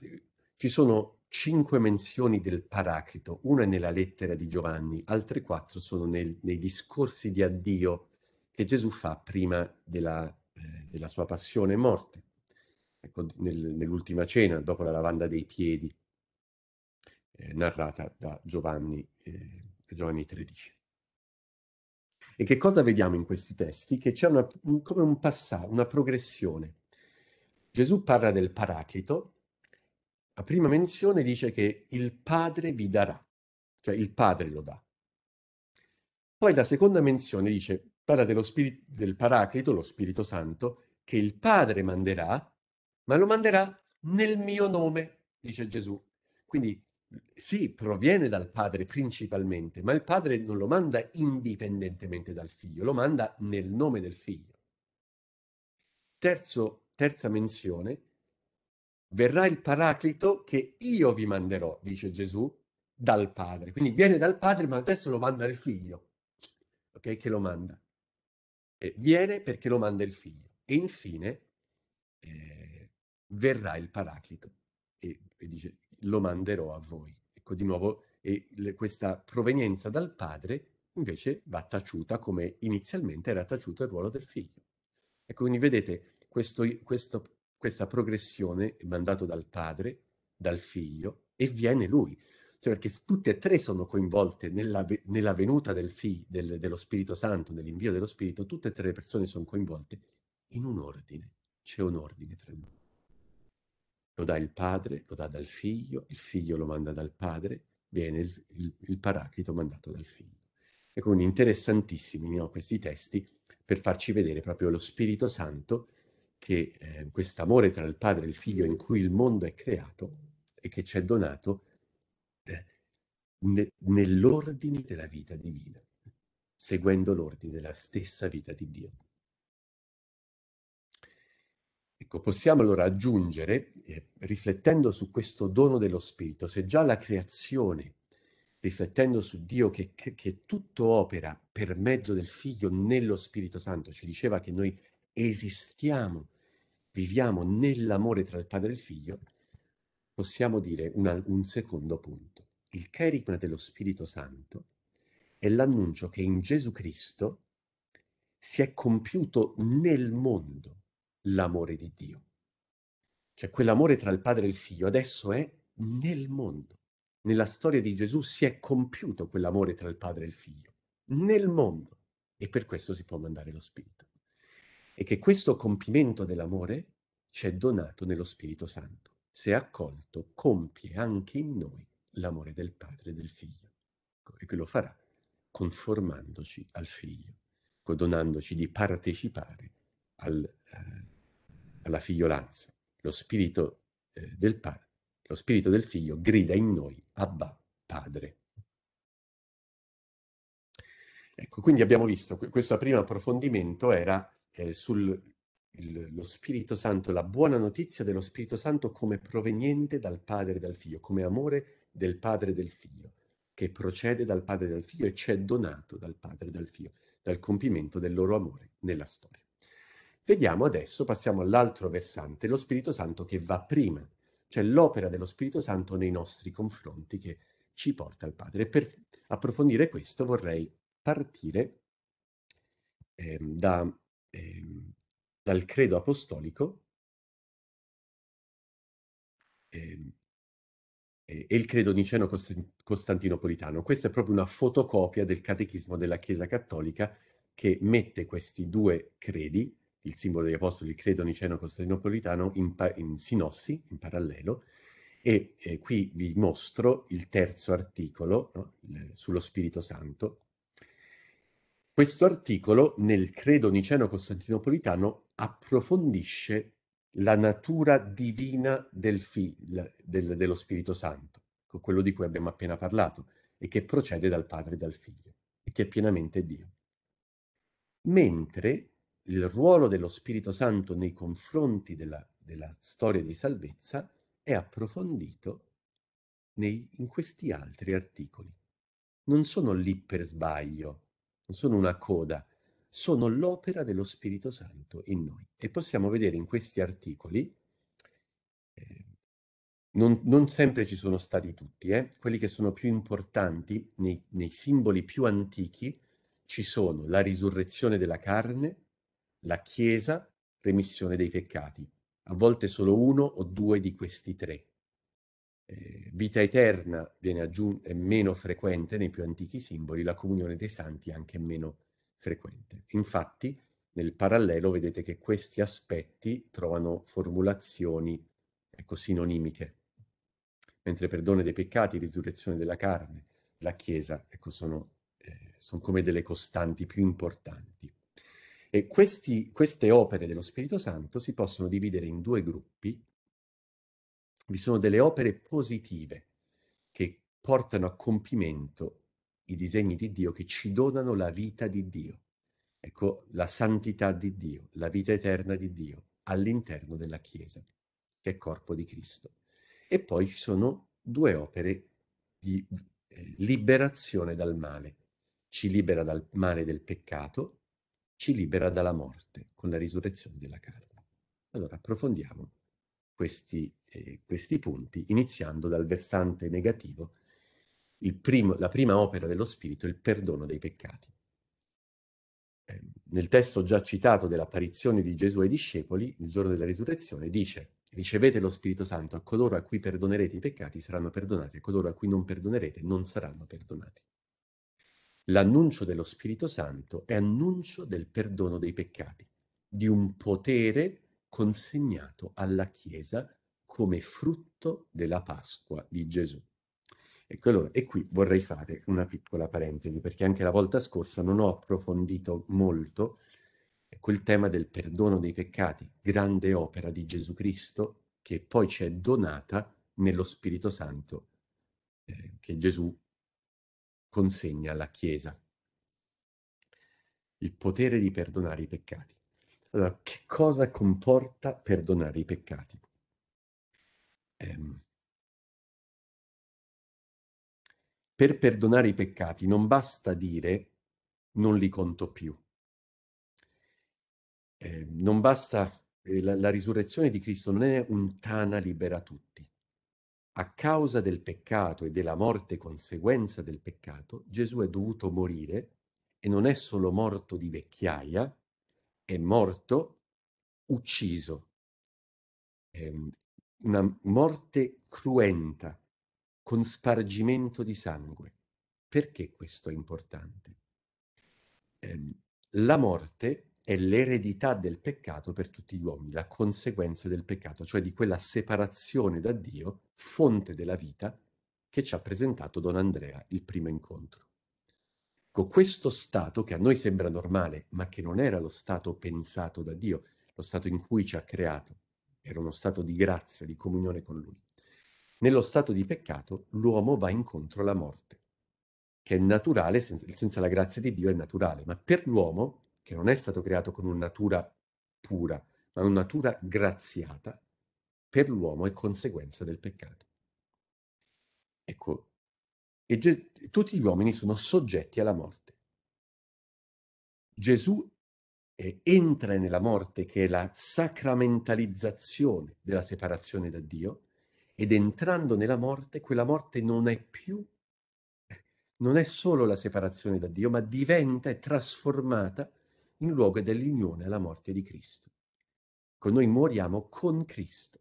Ci sono cinque menzioni del Paraclito, una è nella lettera di Giovanni, altre quattro sono nel, nei discorsi di addio che Gesù fa prima della, eh, della sua passione e morte nel, nell'ultima cena, dopo la lavanda dei piedi, eh, narrata da Giovanni, eh, Giovanni XIII. E che cosa vediamo in questi testi? Che c'è una, un, come un passaggio, una progressione. Gesù parla del Paraclito, la prima menzione dice che il Padre vi darà, cioè il Padre lo dà. Poi la seconda menzione dice, parla dello spirito, del Paraclito, lo Spirito Santo, che il Padre manderà ma lo manderà nel mio nome, dice Gesù. Quindi mhmm, sì, proviene dal padre principalmente, ma il padre non lo manda indipendentemente dal figlio, lo manda nel nome del figlio. Terzo, terza menzione, verrà il paraclito che io vi manderò, dice Gesù, dal padre. Quindi viene dal padre, ma adesso lo manda il figlio, ok? Che lo manda. E viene perché lo manda il figlio. E infine, eh, verrà il Paraclito e, e dice lo manderò a voi. Ecco di nuovo e le, questa provenienza dal padre invece va taciuta come inizialmente era taciuto il ruolo del figlio. Ecco quindi vedete questo, questo, questa progressione è mandato dal padre, dal figlio e viene lui. Cioè perché tutte e tre sono coinvolte nella, nella venuta del fi, del, dello Spirito Santo, nell'invio dello Spirito, tutte e tre le persone sono coinvolte in un ordine, c'è un ordine tra loro lo dà il padre, lo dà dal figlio, il figlio lo manda dal padre, viene il, il, il paraclito mandato dal figlio. E quindi interessantissimi no, questi testi per farci vedere proprio lo Spirito Santo che eh, quest'amore tra il padre e il figlio in cui il mondo è creato e che ci è donato eh, ne, nell'ordine della vita divina, seguendo l'ordine della stessa vita di Dio. Ecco, possiamo allora aggiungere, eh, riflettendo su questo dono dello Spirito, se già la creazione, riflettendo su Dio che, che, che tutto opera per mezzo del Figlio nello Spirito Santo, ci diceva che noi esistiamo, viviamo nell'amore tra il Padre e il Figlio, possiamo dire una, un secondo punto. Il cherigma dello Spirito Santo è l'annuncio che in Gesù Cristo si è compiuto nel mondo l'amore di Dio. Cioè quell'amore tra il padre e il figlio adesso è nel mondo. Nella storia di Gesù si è compiuto quell'amore tra il padre e il figlio, nel mondo. E per questo si può mandare lo Spirito. E che questo compimento dell'amore ci è donato nello Spirito Santo. Se accolto, compie anche in noi l'amore del padre e del figlio. Ecco, e che lo farà conformandoci al figlio, donandoci di partecipare al, eh, alla figliolanza. Lo spirito eh, del padre, lo spirito del figlio grida in noi Abba, Padre. Ecco, quindi abbiamo visto, questo primo approfondimento era eh, sullo Spirito Santo, la buona notizia dello Spirito Santo come proveniente dal Padre e dal Figlio, come amore del Padre e del Figlio, che procede dal Padre e dal Figlio e ci è donato dal Padre e dal Figlio, dal compimento del loro amore nella storia. Vediamo adesso, passiamo all'altro versante, lo Spirito Santo che va prima, cioè l'opera dello Spirito Santo nei nostri confronti che ci porta al Padre. E per approfondire questo vorrei partire eh, da, eh, dal credo apostolico eh, e il credo niceno costantinopolitano. Questa è proprio una fotocopia del catechismo della Chiesa Cattolica che mette questi due credi il simbolo degli apostoli, credo niceno-costantinopolitano, in, in, sinossi, in parallelo, e eh, qui vi mostro il terzo articolo no? sullo Spirito Santo. Questo articolo nel credo niceno-costantinopolitano approfondisce la natura divina del fi, del, dello Spirito Santo, quello di cui abbiamo appena parlato, e che procede dal Padre e dal Figlio, e che è pienamente Dio. Mentre il ruolo dello Spirito Santo nei confronti della, della storia di salvezza è approfondito nei, in questi altri articoli. Non sono lì per sbaglio, non sono una coda, sono l'opera dello Spirito Santo in noi. E possiamo vedere in questi articoli, eh, non, non, sempre ci sono stati tutti, eh, quelli che sono più importanti, nei, nei simboli più antichi, ci sono la risurrezione della carne, la Chiesa, remissione dei peccati. A volte solo uno o due di questi tre. Eh, vita eterna viene aggiun- è meno frequente nei più antichi simboli, la comunione dei santi è anche meno frequente. Infatti, nel parallelo vedete che questi aspetti trovano formulazioni ecco, sinonimiche, mentre perdone dei peccati, risurrezione della carne, la Chiesa, ecco, sono, eh, sono come delle costanti più importanti. E questi, queste opere dello Spirito Santo si possono dividere in due gruppi. Vi sono delle opere positive che portano a compimento i disegni di Dio, che ci donano la vita di Dio. Ecco, la santità di Dio, la vita eterna di Dio all'interno della Chiesa, che è corpo di Cristo. E poi ci sono due opere di eh, liberazione dal male. Ci libera dal male del peccato ci libera dalla morte con la risurrezione della carne. Allora approfondiamo questi, eh, questi punti, iniziando dal versante negativo, primo, la prima opera dello Spirito, il perdono dei peccati. Eh, nel testo già citato dell'apparizione di Gesù ai discepoli, il giorno della risurrezione, dice ricevete lo Spirito Santo, a coloro a cui perdonerete i peccati saranno perdonati, a coloro a cui non perdonerete non saranno perdonati. L'annuncio dello Spirito Santo è annuncio del perdono dei peccati, di un potere consegnato alla Chiesa come frutto della Pasqua di Gesù. Ecco allora, e qui vorrei fare una piccola parentesi, perché anche la volta scorsa non ho approfondito molto quel tema del perdono dei peccati, grande opera di Gesù Cristo, che poi ci è donata nello Spirito Santo eh, che Gesù consegna alla Chiesa. Il potere di perdonare i peccati. Allora, che cosa comporta perdonare i peccati? Ehm, per perdonare i peccati non basta dire non li conto più. Eh, non basta, eh, la, la risurrezione di Cristo non è un tana libera tutti, a causa del peccato e della morte conseguenza del peccato, Gesù è dovuto morire e non è solo morto di vecchiaia, è morto ucciso. È ehm, una morte cruenta, con spargimento di sangue. Perché questo è importante? Ehm, la morte è l'eredità del peccato per tutti gli uomini, la conseguenza del peccato, cioè di quella separazione da Dio, fonte della vita, che ci ha presentato Don Andrea il primo incontro. Ecco, questo stato che a noi sembra normale, ma che non era lo stato pensato da Dio, lo stato in cui ci ha creato, era uno stato di grazia, di comunione con Lui. Nello stato di peccato l'uomo va incontro alla morte, che è naturale, senza, senza la grazia di Dio è naturale, ma per l'uomo che non è stato creato con una natura pura, ma una natura graziata, per l'uomo è conseguenza del peccato. Ecco, e ge- tutti gli uomini sono soggetti alla morte. Gesù eh, entra nella morte che è la sacramentalizzazione della separazione da Dio ed entrando nella morte, quella morte non è più, eh, non è solo la separazione da Dio, ma diventa e trasformata in luogo dell'unione alla morte di Cristo. Con noi moriamo con Cristo.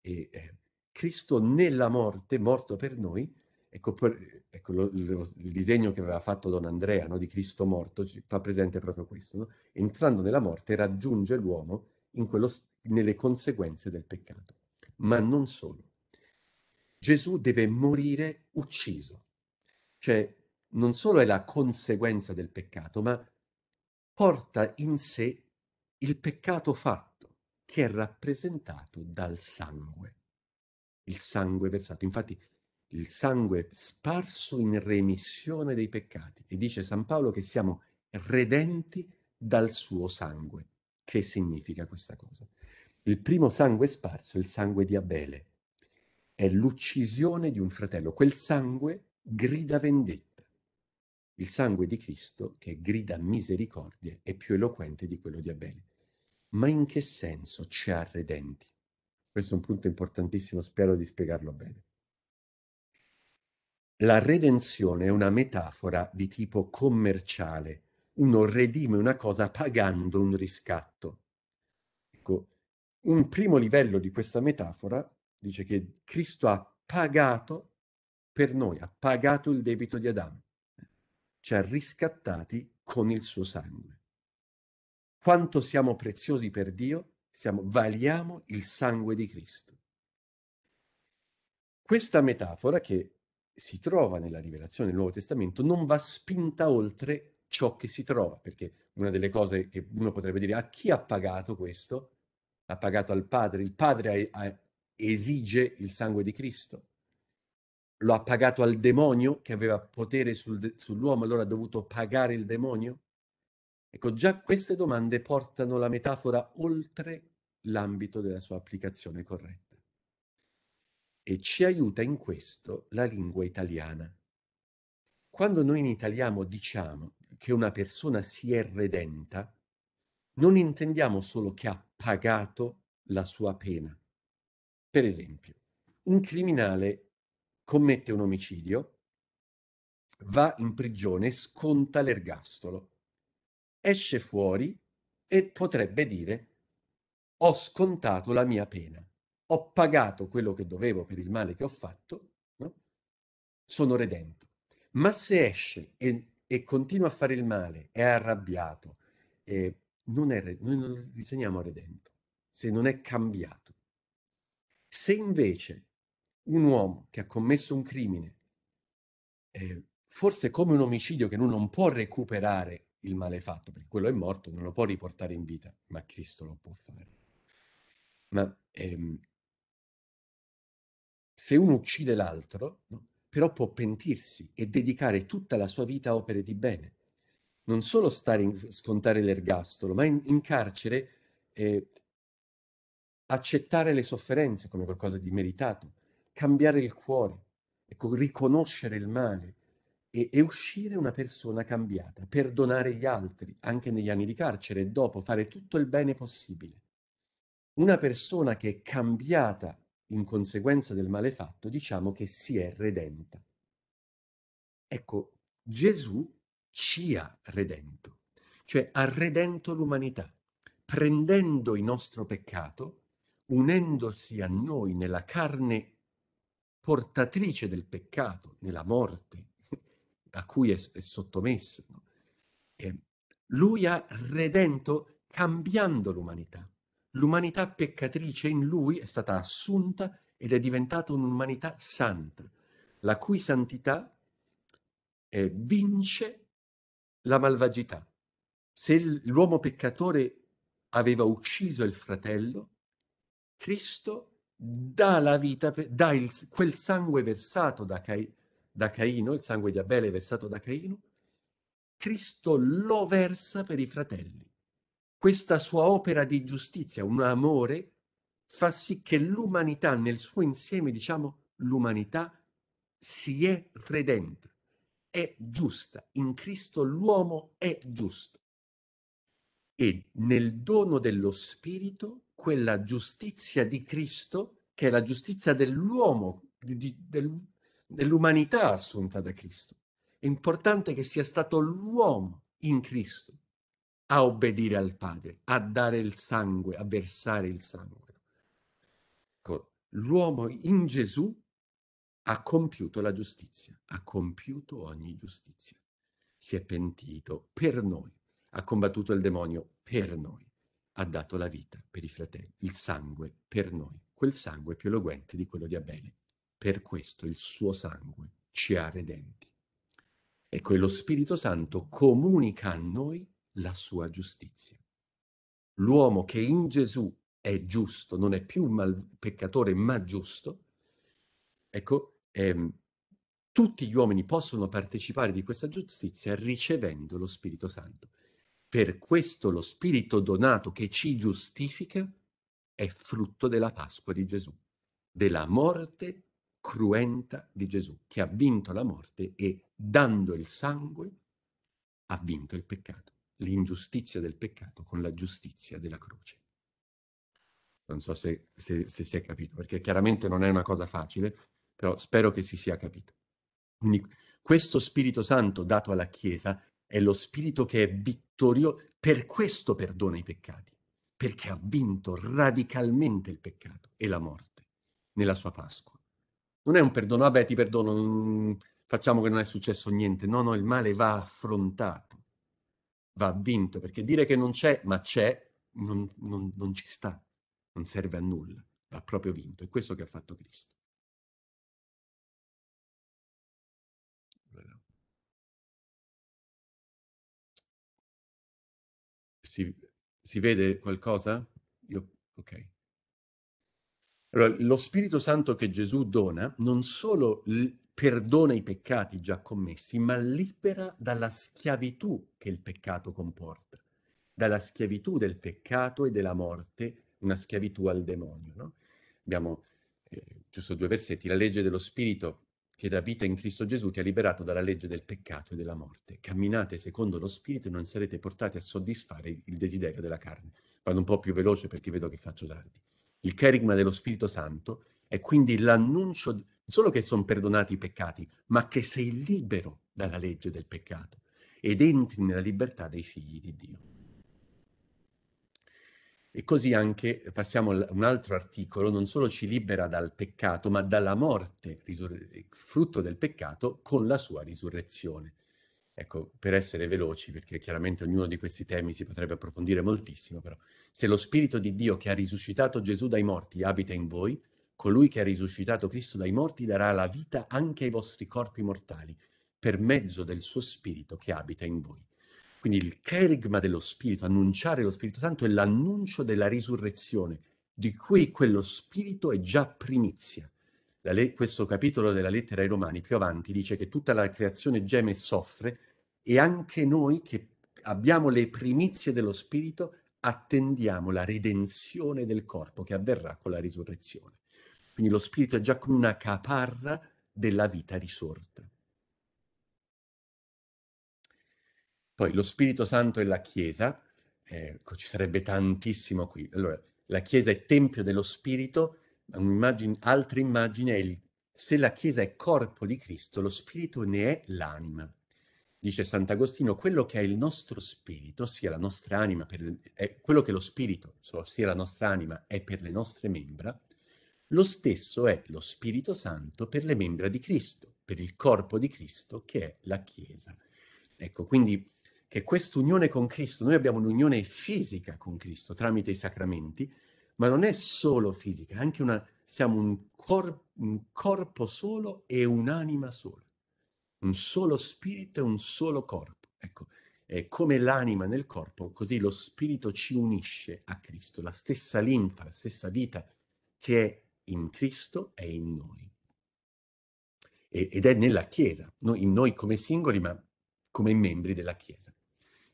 E eh, Cristo nella morte, morto per noi, ecco, per, ecco lo, lo, il disegno che aveva fatto Don Andrea no, di Cristo morto ci fa presente proprio questo. No? Entrando nella morte raggiunge l'uomo quello, nelle conseguenze del peccato. Ma non solo. Gesù deve morire ucciso. Cioè, non solo è la conseguenza del peccato, ma porta in sé il peccato fatto, che è rappresentato dal sangue. Il sangue versato. Infatti, il sangue sparso in remissione dei peccati. E dice San Paolo che siamo redenti dal suo sangue. Che significa questa cosa? Il primo sangue sparso è il sangue di Abele. È l'uccisione di un fratello. Quel sangue grida vendetta il sangue di Cristo, che grida misericordia, è più eloquente di quello di Abele. Ma in che senso ci ha redenti? Questo è un punto importantissimo, spero di spiegarlo bene. La redenzione è una metafora di tipo commerciale. Uno redime una cosa pagando un riscatto. Ecco, un primo livello di questa metafora dice che Cristo ha pagato per noi, ha pagato il debito di Adamo ci ha riscattati con il suo sangue. Quanto siamo preziosi per Dio, siamo, valiamo il sangue di Cristo. Questa metafora che si trova nella rivelazione del Nuovo Testamento non va spinta oltre ciò che si trova, perché una delle cose che uno potrebbe dire a chi ha pagato questo? Ha pagato al Padre, il Padre ha, ha, esige il sangue di Cristo lo ha pagato al demonio che aveva potere sul, sull'uomo, allora ha dovuto pagare il demonio? Ecco, già queste domande portano la metafora oltre l'ambito della sua applicazione corretta. E ci aiuta in questo la lingua italiana. Quando noi in italiano diciamo che una persona si è redenta, non intendiamo solo che ha pagato la sua pena. Per esempio, un criminale commette un omicidio, va in prigione, sconta l'ergastolo, esce fuori e potrebbe dire ho scontato la mia pena, ho pagato quello che dovevo per il male che ho fatto, no? sono redento. Ma se esce e, e, continua a fare il male, è arrabbiato, eh, non è, noi non lo riteniamo redento, se non è cambiato. Se invece un uomo che ha commesso un crimine, eh, forse come un omicidio che lui non può recuperare il male fatto, perché quello è morto, non lo può riportare in vita, ma Cristo lo può fare. Ma ehm, se uno uccide l'altro, no? però può pentirsi e dedicare tutta la sua vita a opere di bene. Non solo stare in, scontare l'ergastolo, ma in, in carcere eh, accettare le sofferenze come qualcosa di meritato, cambiare il cuore, ecco, riconoscere il male e, e, uscire una persona cambiata, perdonare gli altri, anche negli anni di carcere, e dopo fare tutto il bene possibile. Una persona che è cambiata in conseguenza del male fatto, diciamo che si è redenta. Ecco, Gesù ci ha redento, cioè ha redento l'umanità, prendendo il nostro peccato, unendosi a noi nella carne portatrice del peccato nella morte a cui è, è sottomessa. No? Ehm, lui ha redento cambiando l'umanità. L'umanità peccatrice in lui è stata assunta ed è diventata un'umanità santa, la cui santità eh, vince la malvagità. Se l'uomo peccatore aveva ucciso il fratello, Cristo dà la vita, dà il, quel sangue versato da, Cai, da Caino, il sangue di Abele versato da Caino, Cristo lo versa per i fratelli. Questa sua opera di giustizia, un amore, fa sì che l'umanità nel suo insieme, diciamo, l'umanità si è redenta, è giusta. In Cristo l'uomo è giusto. E nel dono dello Spirito quella giustizia di Cristo che è la giustizia dell'uomo, di, del, dell'umanità assunta da Cristo. È importante che sia stato l'uomo in Cristo a obbedire al Padre, a dare il sangue, a versare il sangue. Ecco, l'uomo in Gesù ha compiuto la giustizia, ha compiuto ogni giustizia. Si è pentito per noi, ha combattuto il demonio per noi ha dato la vita per i fratelli, il sangue per noi, quel sangue più eloquente di quello di Abele. Per questo il suo sangue ci ha redenti. Ecco, e lo Spirito Santo comunica a noi la sua giustizia. L'uomo che in Gesù è giusto, non è più mal- peccatore ma giusto, ecco, ehm, tutti gli uomini possono partecipare di questa giustizia ricevendo lo Spirito Santo. Per questo lo Spirito donato che ci giustifica è frutto della Pasqua di Gesù, della morte cruenta di Gesù, che ha vinto la morte e dando il sangue ha vinto il peccato, l'ingiustizia del peccato con la giustizia della croce. Non so se, se, se si è capito, perché chiaramente non è una cosa facile, però spero che si sia capito. Quindi questo Spirito Santo dato alla Chiesa è lo spirito che è vittorioso, per questo perdona i peccati, perché ha vinto radicalmente il peccato e la morte nella sua Pasqua. Non è un perdono, vabbè ah ti perdono, facciamo che non è successo niente, no, no, il male va affrontato, va vinto, perché dire che non c'è, ma c'è, non, non, non ci sta, non serve a nulla, va proprio vinto, è questo che ha fatto Cristo. Si, si vede qualcosa? Io, ok. Allora, lo Spirito Santo che Gesù dona non solo perdona i peccati già commessi, ma libera dalla schiavitù che il peccato comporta, dalla schiavitù del peccato e della morte, una schiavitù al demonio. No? Abbiamo eh, giusto due versetti, la legge dello Spirito che da vita in Cristo Gesù ti ha liberato dalla legge del peccato e della morte. Camminate secondo lo Spirito e non sarete portati a soddisfare il desiderio della carne. Vado un po' più veloce perché vedo che faccio tardi. Il carigma dello Spirito Santo è quindi l'annuncio non solo che sono perdonati i peccati, ma che sei libero dalla legge del peccato ed entri nella libertà dei figli di Dio. E così anche eh, passiamo a un altro articolo, non solo ci libera dal peccato, ma dalla morte, risur- eh, frutto del peccato, con la sua risurrezione. Ecco, per essere veloci, perché chiaramente ognuno di questi temi si potrebbe approfondire moltissimo, però se lo Spirito di Dio che ha risuscitato Gesù dai morti abita in voi, colui che ha risuscitato Cristo dai morti darà la vita anche ai vostri corpi mortali, per mezzo del suo Spirito che abita in voi. Quindi il kerigma dello Spirito, annunciare lo Spirito Santo, è l'annuncio della risurrezione, di cui quello Spirito è già primizia. Le- questo capitolo della lettera ai Romani più avanti dice che tutta la creazione geme e soffre e anche noi che abbiamo le primizie dello Spirito attendiamo la redenzione del corpo che avverrà con la risurrezione. Quindi lo Spirito è già come una caparra della vita risorta. Poi lo Spirito Santo e la Chiesa, ecco, ci sarebbe tantissimo qui. Allora, la Chiesa è tempio dello Spirito, altra immagine è il se la Chiesa è corpo di Cristo, lo Spirito ne è l'anima. Dice Sant'Agostino, quello che è il nostro spirito, sia la nostra anima, per, è quello che lo spirito, sia la nostra anima, è per le nostre membra, lo stesso è lo Spirito Santo per le membra di Cristo, per il corpo di Cristo che è la Chiesa. Ecco, quindi che quest'unione con Cristo, noi abbiamo un'unione fisica con Cristo tramite i sacramenti, ma non è solo fisica, è anche una, siamo un, cor, un corpo solo e un'anima sola, un solo spirito e un solo corpo. Ecco, è come l'anima nel corpo, così lo spirito ci unisce a Cristo, la stessa linfa, la stessa vita che è in Cristo è in noi. E, ed è nella Chiesa, noi, in noi come singoli, ma come membri della Chiesa.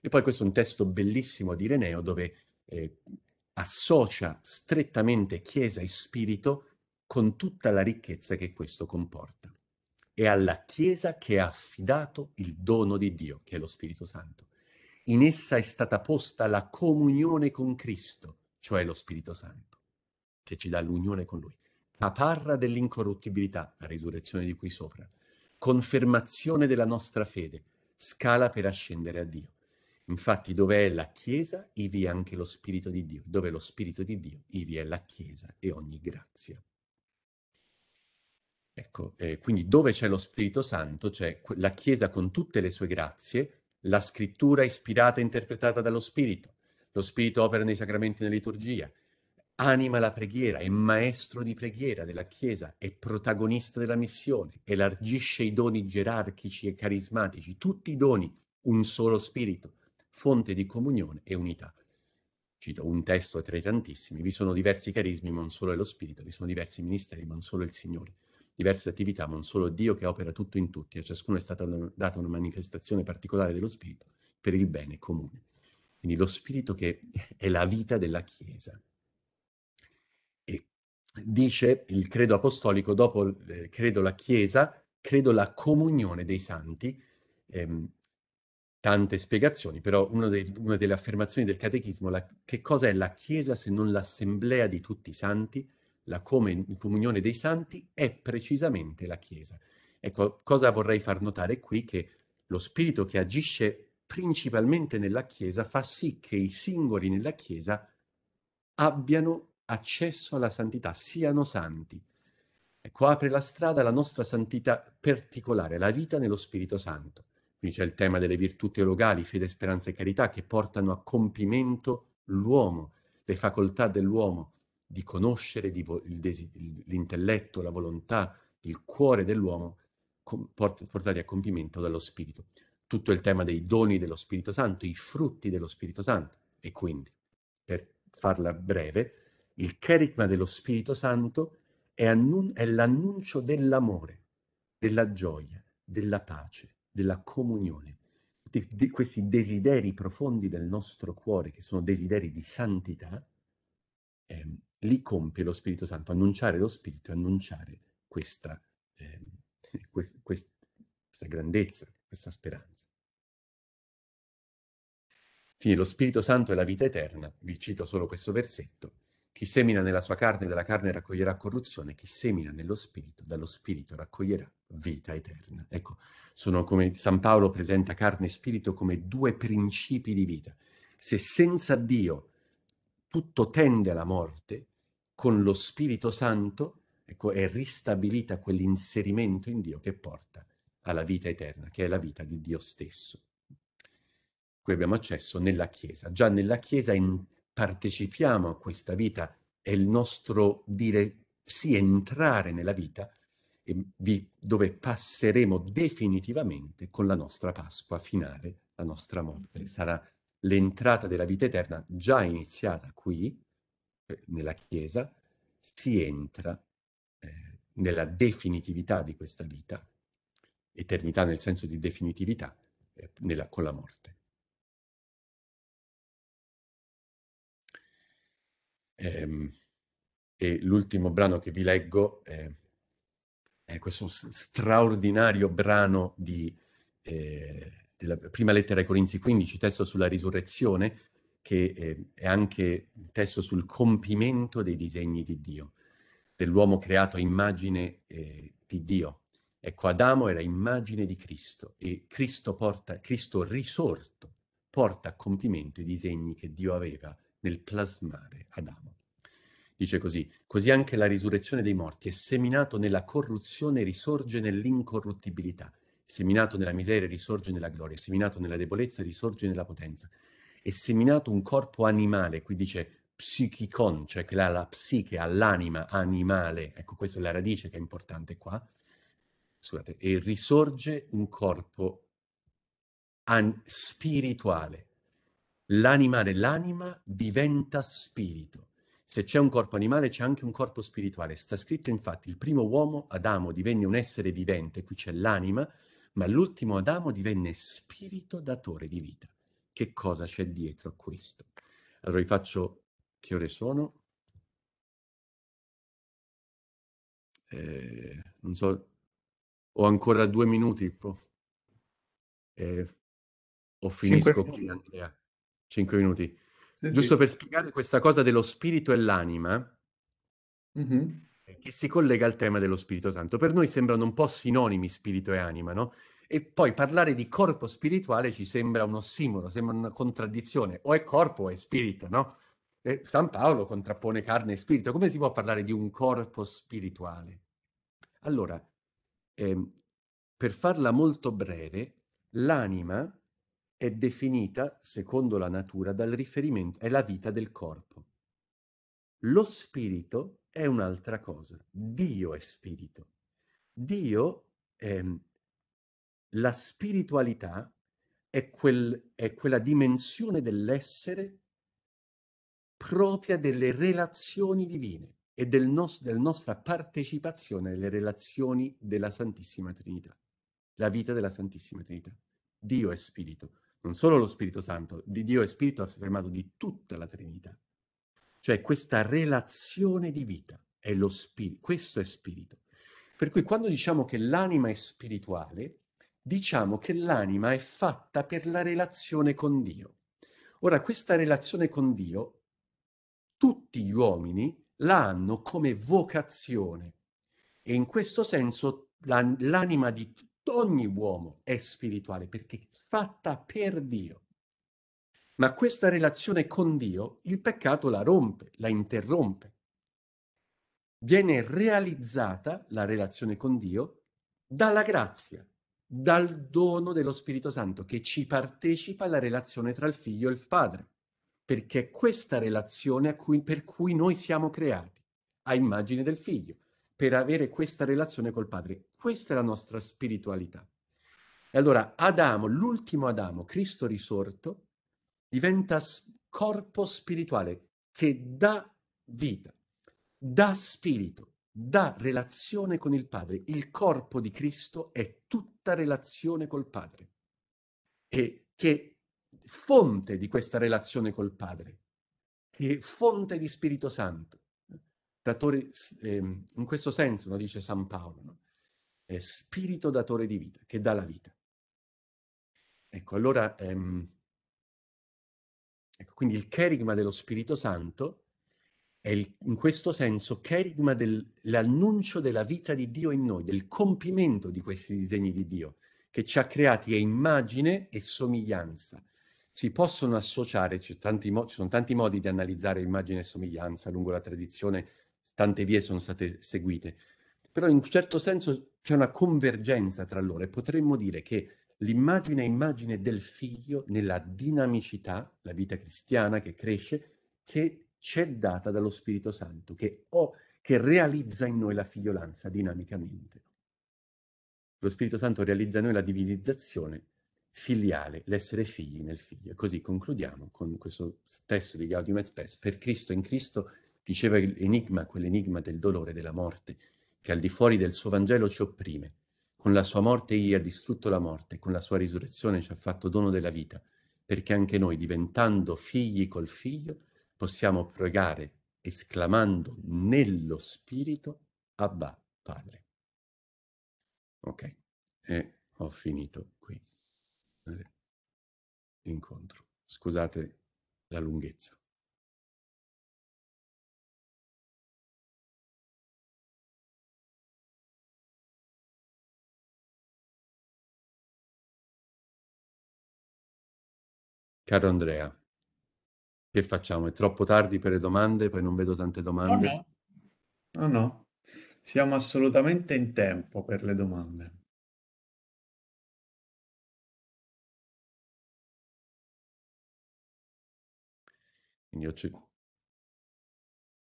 E poi questo è un testo bellissimo di Ireneo dove eh, associa strettamente Chiesa e Spirito con tutta la ricchezza che questo comporta. È alla Chiesa che ha affidato il dono di Dio, che è lo Spirito Santo. In essa è stata posta la comunione con Cristo, cioè lo Spirito Santo, che ci dà l'unione con Lui. Caparra dell'incorruttibilità, la risurrezione di qui sopra, confermazione della nostra fede, scala per ascendere a Dio. Infatti, dove è la Chiesa, ivi è anche lo Spirito di Dio. Dove è lo Spirito di Dio, ivi è la Chiesa e ogni grazia. Ecco, eh, quindi dove c'è lo Spirito Santo, c'è la Chiesa con tutte le sue grazie, la scrittura ispirata e interpretata dallo Spirito, lo Spirito opera nei sacramenti e nella liturgia, anima la preghiera, è maestro di preghiera della Chiesa, è protagonista della missione, elargisce i doni gerarchici e carismatici, tutti i doni, un solo Spirito, fonte di comunione e unità. Cito un testo tra i tantissimi, vi sono diversi carismi, ma non solo è lo Spirito, vi sono diversi ministeri, ma non solo il Signore, diverse attività, ma non solo Dio che opera tutto in tutti, a ciascuno è stata data una manifestazione particolare dello Spirito per il bene comune. Quindi lo Spirito che è la vita della Chiesa. dice il credo apostolico, dopo eh, credo la Chiesa, credo la comunione dei santi, ehm, tante spiegazioni, però dei, una delle affermazioni del catechismo, la, che cosa è la Chiesa se non l'assemblea di tutti i santi, la come, comunione dei santi è precisamente la Chiesa. Ecco, cosa vorrei far notare qui? Che lo spirito che agisce principalmente nella Chiesa fa sì che i singoli nella Chiesa abbiano accesso alla santità, siano santi. Ecco, apre la strada alla nostra santità particolare, la vita nello Spirito Santo. Qui c'è il tema delle virtù teologali, fede, speranza e carità, che portano a compimento l'uomo, le facoltà dell'uomo di conoscere di vo- desi- l'intelletto, la volontà, il cuore dell'uomo, com- port- portati a compimento dallo Spirito. Tutto il tema dei doni dello Spirito Santo, i frutti dello Spirito Santo. E quindi, per farla breve, il cherigma dello Spirito Santo è, annun- è l'annuncio dell'amore, della gioia, della pace, della comunione. Di, di questi desideri profondi del nostro cuore, che sono desideri di santità, eh, li compie lo Spirito Santo. Annunciare lo Spirito e annunciare questa, eh, quest, quest, questa grandezza, questa speranza. Quindi lo Spirito Santo è la vita eterna, vi cito solo questo versetto, chi semina nella sua carne, dalla carne raccoglierà corruzione, chi semina nello spirito, dallo spirito raccoglierà vita eterna. Ecco, sono come San Paolo presenta carne e spirito come due principi di vita. Se senza Dio tutto tende alla morte, con lo Spirito Santo ecco, è ristabilita quell'inserimento in Dio che porta alla vita eterna, che è la vita di Dio stesso. Qui abbiamo accesso nella Chiesa. Già nella Chiesa in, partecipiamo a questa vita, è il nostro dire sì, entrare nella vita vi, dove passeremo definitivamente con la nostra Pasqua finale, la nostra morte. Mm-hmm. Sarà l'entrata della vita eterna già iniziata qui, eh, nella Chiesa, si entra eh, nella definitività di questa vita, eternità nel senso di definitività, eh, nella, con la morte. e, ehm, e l'ultimo brano che vi leggo è, eh, è questo straordinario brano di, eh, della prima lettera ai Corinzi 15, testo sulla risurrezione, che eh, è anche testo sul compimento dei disegni di Dio, dell'uomo creato a immagine eh, di Dio. Ecco, Adamo era immagine di Cristo e Cristo, porta, Cristo risorto porta a compimento i disegni che Dio aveva nel plasmare Adamo. Dice così, così anche la risurrezione dei morti è seminato nella corruzione e risorge nell'incorruttibilità, seminato nella miseria risorge nella gloria, seminato nella debolezza risorge nella potenza, è seminato un corpo animale, qui dice psichicon, cioè che ha la psiche, ha l'anima animale, ecco questa è la radice che è importante qua, scusate, e risorge un corpo an- spirituale, l'animale, l'anima diventa spirito. Se c'è un corpo animale c'è anche un corpo spirituale. Sta scritto infatti il primo uomo, Adamo, divenne un essere vivente, qui c'è l'anima, ma l'ultimo Adamo divenne spirito datore di vita. Che cosa c'è dietro a questo? Allora vi faccio... Che ore sono? Eh, non so, ho ancora due minuti. Eh, o finisco qui, Andrea. 5 minuti. Sì, Giusto sì. per spiegare questa cosa dello spirito e l'anima, mm-hmm. che si collega al tema dello Spirito Santo. Per noi sembrano un po' sinonimi spirito e anima, no? E poi parlare di corpo spirituale ci sembra uno ossimoro, sembra una contraddizione. O è corpo o è spirito, no? E San Paolo contrappone carne e spirito. Come si può parlare di un corpo spirituale? Allora, ehm, per farla molto breve, l'anima è definita, secondo la natura, dal riferimento, è la vita del corpo. Lo spirito è un'altra cosa. Dio è spirito. Dio, ehm, la spiritualità è, quel, è quella dimensione dell'essere propria delle relazioni divine e del nos- della nostra partecipazione alle relazioni della Santissima Trinità, la vita della Santissima Trinità. Dio è spirito non solo lo Spirito Santo, di Dio è Spirito affermato di tutta la Trinità. Cioè questa relazione di vita è lo Spirito, questo è Spirito. Per cui quando diciamo che l'anima è spirituale, diciamo che l'anima è fatta per la relazione con Dio. Ora, questa relazione con Dio, tutti gli uomini la hanno come vocazione e in questo senso la, l'anima di ogni uomo è spirituale perché fatta per Dio. Ma questa relazione con Dio il peccato la rompe, la interrompe. Viene realizzata la relazione con Dio dalla grazia, dal dono dello Spirito Santo che ci partecipa alla relazione tra il figlio e il padre, perché è questa relazione cui, per cui noi siamo creati, a immagine del figlio, per avere questa relazione col padre. Questa è la nostra spiritualità. E allora Adamo, l'ultimo Adamo, Cristo risorto, diventa corpo spirituale che dà vita, dà spirito, dà relazione con il Padre. Il corpo di Cristo è tutta relazione col Padre. E che fonte di questa relazione col Padre, che fonte di Spirito Santo. Datore, eh, in questo senso, no, dice San Paolo, no? è spirito datore di vita, che dà la vita. Ecco, allora, ehm, ecco, quindi il cherigma dello Spirito Santo è il, in questo senso cherigma dell'annuncio della vita di Dio in noi, del compimento di questi disegni di Dio, che ci ha creati a immagine e somiglianza. Si possono associare, ci sono, ci sono tanti modi di analizzare immagine e somiglianza lungo la tradizione, tante vie sono state seguite, però in un certo senso c'è una convergenza tra loro e potremmo dire che L'immagine è immagine del figlio nella dinamicità, la vita cristiana che cresce, che c'è data dallo Spirito Santo, che, ho, che realizza in noi la figliolanza dinamicamente. Lo Spirito Santo realizza in noi la divinizzazione filiale, l'essere figli nel figlio. E così concludiamo con questo testo di Gaudium et Spes. Per Cristo in Cristo diceva l'enigma, quell'enigma del dolore, della morte, che al di fuori del suo Vangelo ci opprime con la sua morte egli ha distrutto la morte, con la sua risurrezione ci ha fatto dono della vita, perché anche noi, diventando figli col figlio, possiamo pregare esclamando nello spirito Abba Padre. Ok, e ho finito qui. Incontro. Scusate la lunghezza. Caro Andrea, che facciamo? È troppo tardi per le domande? Poi non vedo tante domande. no, no, no. Siamo assolutamente in tempo per le domande. Quindi ho ce-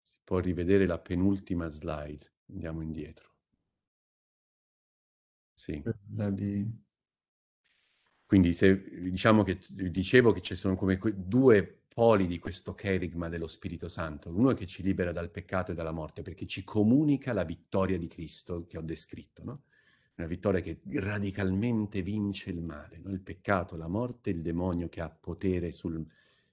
si può rivedere la penultima slide. Andiamo indietro. Sì, Quella di... Quindi se diciamo che dicevo che ci sono come que- due poli di questo cherigma dello Spirito Santo, uno che ci libera dal peccato e dalla morte perché ci comunica la vittoria di Cristo che ho descritto, no? una vittoria che radicalmente vince il male, no? il peccato, la morte, il demonio che ha potere sul,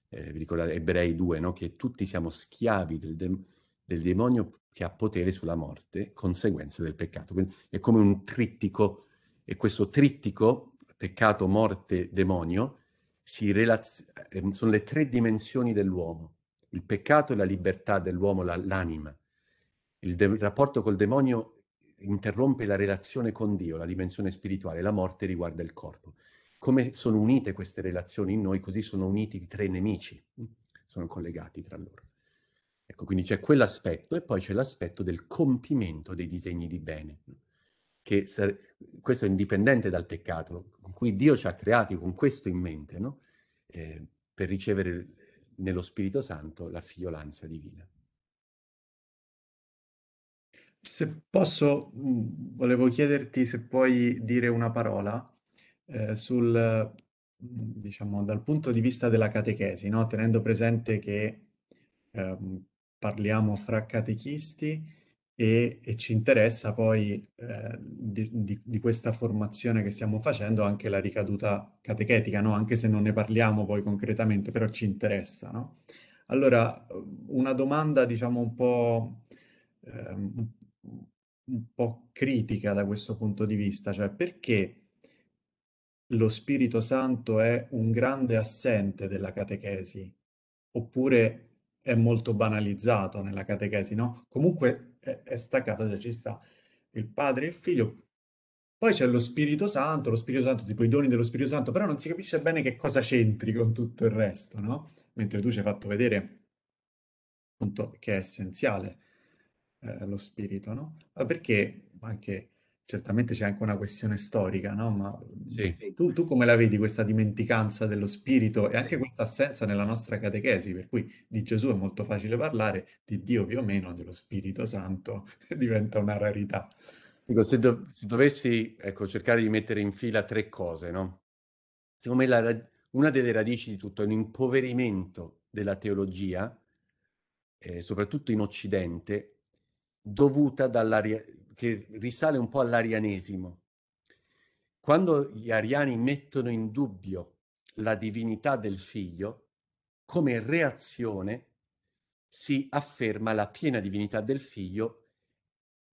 eh, vi ricordate Ebrei 2, no? che tutti siamo schiavi del, de- del, demonio che ha potere sulla morte, conseguenza del peccato. Quindi è come un trittico e questo trittico peccato, morte, demonio, relaz- ehm, sono le tre dimensioni dell'uomo. Il peccato è la libertà dell'uomo, la- l'anima. Il, de- il rapporto col demonio interrompe la relazione con Dio, la dimensione spirituale, la morte riguarda il corpo. Come sono unite queste relazioni in noi, così sono uniti i tre nemici, mm, sono collegati tra loro. Ecco, quindi c'è quell'aspetto e poi c'è l'aspetto del compimento dei disegni di bene. Mm che sare... questo è indipendente dal peccato, con cui Dio ci ha creati con questo in mente, no? eh, per ricevere eh, nello Spirito Santo la figliolanza divina. Se posso, mm, volevo chiederti se puoi dire una parola eh, sul, mm, diciamo, dal punto di vista della catechesi, no? tenendo presente che eh, parliamo fra catechisti e, e ci interessa poi eh, di, di, di, questa formazione che stiamo facendo anche la ricaduta catechetica, no? anche se non ne parliamo poi concretamente, però ci interessa. No? Allora, una domanda diciamo un po', eh, un po' critica da questo punto di vista, cioè perché lo Spirito Santo è un grande assente della catechesi, oppure è molto banalizzato nella catechesi, no? Comunque è, staccato, cioè ci sta il padre e il figlio. Poi c'è lo Spirito Santo, lo Spirito Santo, tipo i doni dello Spirito Santo, però non si capisce bene che cosa c'entri con tutto il resto, no? Mentre tu ci hai fatto vedere appunto che è essenziale eh, lo Spirito, no? Ma perché anche certamente c'è anche una questione storica, no? Ma sì. tu, tu, come la vedi questa dimenticanza dello spirito e anche questa assenza nella nostra catechesi? Per cui di Gesù è molto facile parlare, di Dio più o meno, dello Spirito Santo diventa una rarità. Dico, se, do- se, dovessi ecco, cercare di mettere in fila tre cose, no? Secondo me la, una delle radici di tutto è un impoverimento della teologia, eh, soprattutto in Occidente, dovuta dalla ri- che risale un po' all'arianesimo. Quando gli ariani mettono in dubbio la divinità del figlio, come reazione si afferma la piena divinità del figlio,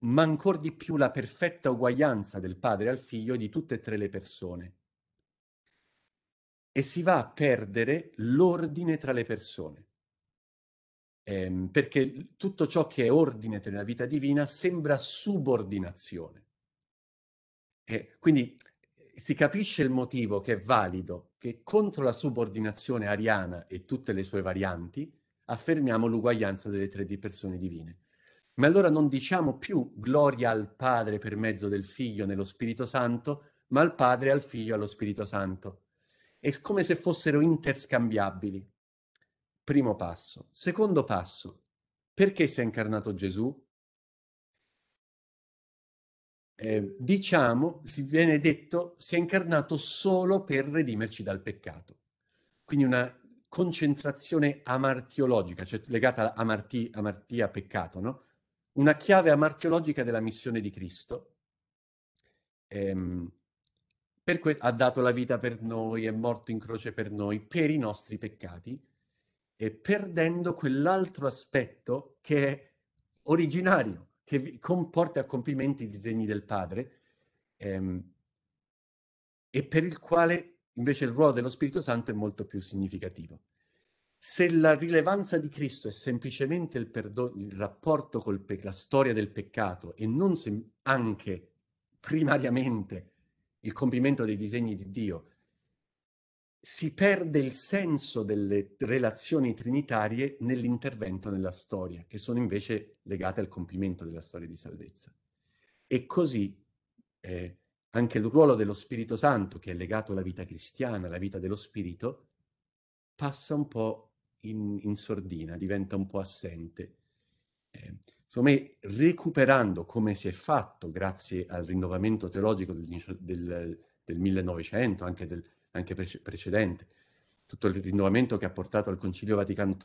ma ancor di più la perfetta uguaglianza del padre al figlio di tutte e tre le persone. E si va a perdere l'ordine tra le persone ehm, perché tutto ciò che è ordine nella vita divina sembra subordinazione. E quindi eh, si capisce il motivo che è valido che contro la subordinazione ariana e tutte le sue varianti affermiamo l'uguaglianza delle tre di persone divine. Ma allora non diciamo più gloria al Padre per mezzo del Figlio nello Spirito Santo, ma al Padre, al Figlio, allo Spirito Santo. È come se fossero interscambiabili. Primo passo. Secondo passo. Perché si è incarnato Gesù? Eh, diciamo, si viene detto, si è incarnato solo per redimerci dal peccato. Quindi una concentrazione amartiologica, cioè legata a amarti, amartia, peccato, no? Una chiave amartiologica della missione di Cristo. Ehm, per questo ha dato la vita per noi, è morto in croce per noi, per i nostri peccati, e perdendo quell'altro aspetto che è originario, che comporta a compimento i disegni del padre ehm, e per il quale invece il ruolo dello Spirito Santo è molto più significativo. Se la rilevanza di Cristo è semplicemente il, perdo- il rapporto con pe- la storia del peccato e non sem- anche primariamente il compimento dei disegni di Dio, si perde il senso delle relazioni trinitarie nell'intervento nella storia, che sono invece legate al compimento della storia di salvezza. E così eh, anche il ruolo dello Spirito Santo, che è legato alla vita cristiana, alla vita dello Spirito, passa un po' in, in sordina, diventa un po' assente. Eh, secondo recuperando come si è fatto grazie al rinnovamento teologico del, del, del 1900, anche del anche pre- precedente, tutto il rinnovamento che ha portato al Concilio Vaticano,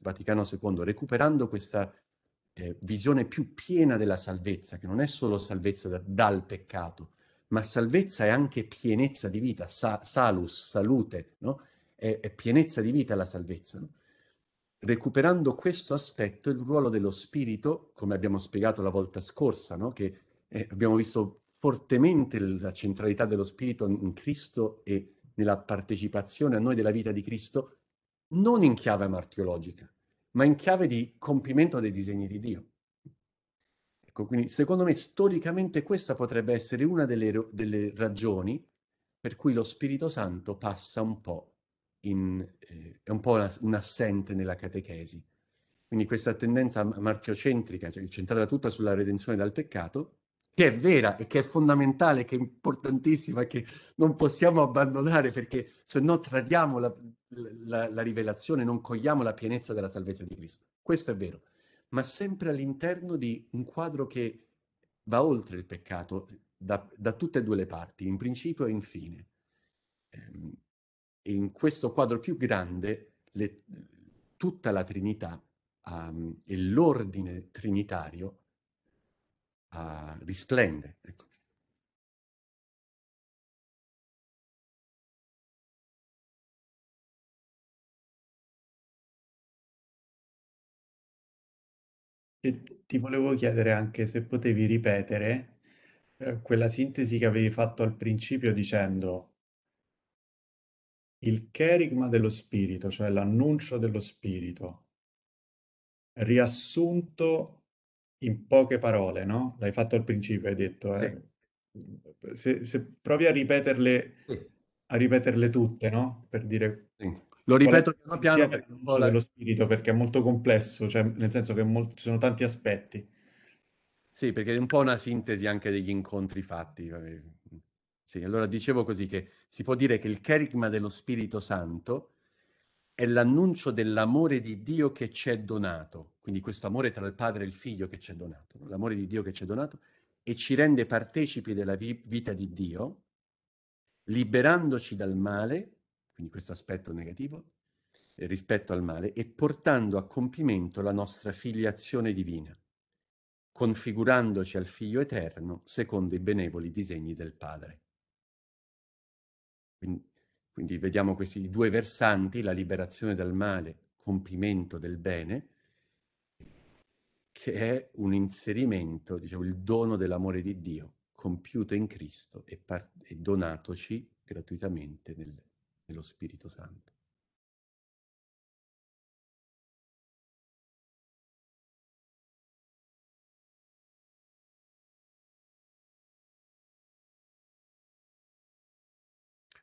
Vaticano II, recuperando questa eh, visione più piena della salvezza, che non è solo salvezza da, dal peccato, ma salvezza è anche pienezza di vita, sa- salus, salute, no? è, è, pienezza di vita la salvezza. No? Recuperando questo aspetto, il ruolo dello Spirito, come abbiamo spiegato la volta scorsa, no? che eh, abbiamo visto fortemente la centralità dello Spirito in Cristo e nella partecipazione a noi della vita di Cristo, non in chiave martiologica, ma in chiave di compimento dei disegni di Dio. Ecco, quindi secondo me storicamente questa potrebbe essere una delle, delle ragioni per cui lo Spirito Santo passa un po' in, eh, è un po' una, un assente nella catechesi. Quindi questa tendenza martiocentrica, cioè centrata tutta sulla redenzione dal peccato, che è vera e che è fondamentale, che è importantissima, che non possiamo abbandonare perché se no tradiamo la, la, la rivelazione, non cogliamo la pienezza della salvezza di Cristo. Questo è vero, ma sempre all'interno di un quadro che va oltre il peccato da, da tutte e due le parti, in principio e in fine. Ehm, in questo quadro più grande, le, tutta la Trinità um, e l'ordine trinitario uh, risplende. Ecco. E ti volevo chiedere anche se potevi ripetere eh, quella sintesi che avevi fatto al principio dicendo il cherigma dello spirito, cioè l'annuncio dello spirito, riassunto in poche parole, no? L'hai fatto al principio, hai detto. Eh? Sì. Mhmm, se, se, provi a ripeterle, sì. a ripeterle tutte, no? Per dire... Sì. Lo ripeto piano piano. Per la... dello spirito, perché è molto complesso, cioè nel senso che molto, ci sono tanti aspetti. Sì, perché è un po' una sintesi anche degli incontri fatti. Sì, allora dicevo così che si può dire che il cherigma dello Spirito Santo è l'annuncio dell'amore di Dio che ci è donato, quindi questo amore tra il padre e il figlio che ci è donato, l'amore di Dio che ci è donato, e ci rende partecipi della vi- vita di Dio, liberandoci dal male, quindi questo aspetto negativo, eh, rispetto al male, e portando a compimento la nostra filiazione divina, configurandoci al Figlio eterno secondo i benevoli disegni del Padre. Quindi quindi vediamo questi due versanti, la liberazione dal male, compimento del bene, che è un inserimento, diciamo, il dono dell'amore di Dio compiuto in Cristo e, e donatoci gratuitamente nel, nello Spirito Santo.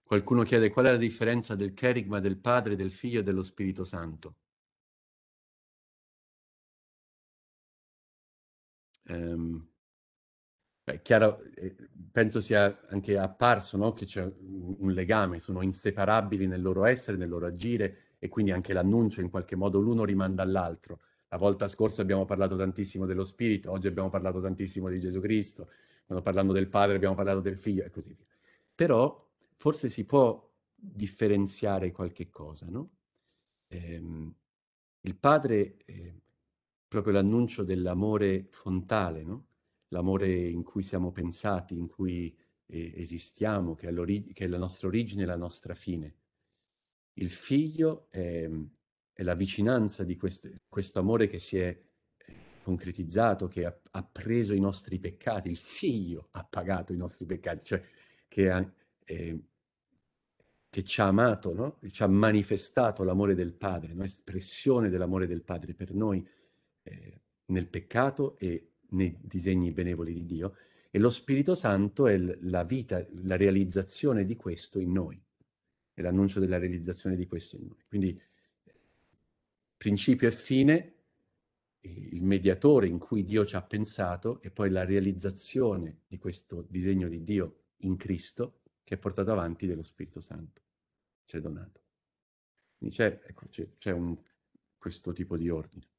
Qualcuno chiede qual è la differenza del cherigma del Padre, del Figlio e dello Spirito Santo. Um, beh, chiaro, eh, penso sia anche apparso no? che c'è un legame, sono inseparabili nel loro essere, nel loro agire e quindi anche l'annuncio in qualche modo l'uno rimanda all'altro. La volta scorsa abbiamo parlato tantissimo dello Spirito, oggi abbiamo parlato tantissimo di Gesù Cristo, quando parlando del Padre abbiamo parlato del Figlio e così via. Però forse si può differenziare qualche cosa, no? Ehm, il padre, eh, proprio l'annuncio dell'amore fontale, no? L'amore in cui siamo pensati, in cui eh, esistiamo, che è, che è, la nostra origine e la nostra fine. Il figlio è, ehm, è la vicinanza di quest questo amore che si è eh, concretizzato, che ha, ha, preso i nostri peccati, il figlio ha pagato i nostri peccati, cioè che ha, eh, che ci ha amato, no? ci ha manifestato l'amore del Padre, no? espressione dell'amore del Padre per noi eh, nel peccato e nei disegni benevoli di Dio. E lo Spirito Santo è la vita, la realizzazione di questo in noi, è l'annuncio della realizzazione di questo in noi. Quindi principio e fine, il mediatore in cui Dio ci ha pensato e poi la realizzazione di questo disegno di Dio in Cristo che è portato avanti dello Spirito Santo, cioè donato. Quindi c'è, ecco, c'è, c'è un, questo tipo di ordine.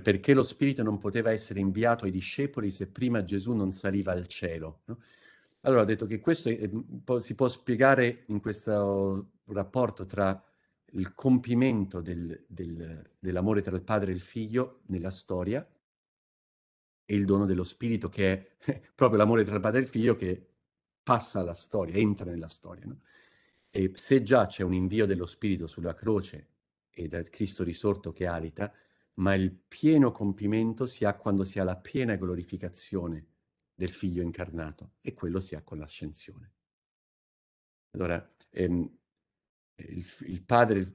perché lo Spirito non poteva essere inviato ai discepoli se prima Gesù non saliva al cielo. No? Allora ha detto che questo è, ehm, si può spiegare in questo rapporto tra il compimento del, del, dell'amore tra il padre e il figlio nella storia e il dono dello Spirito che è proprio l'amore tra il padre e il figlio che passa alla storia, entra nella storia. No? E se già c'è un invio dello Spirito sulla croce e da Cristo risorto che alita, ma il pieno compimento si ha quando si ha la piena glorificazione del figlio incarnato e quello si ha con l'ascensione. Allora, ehm, il, il, padre,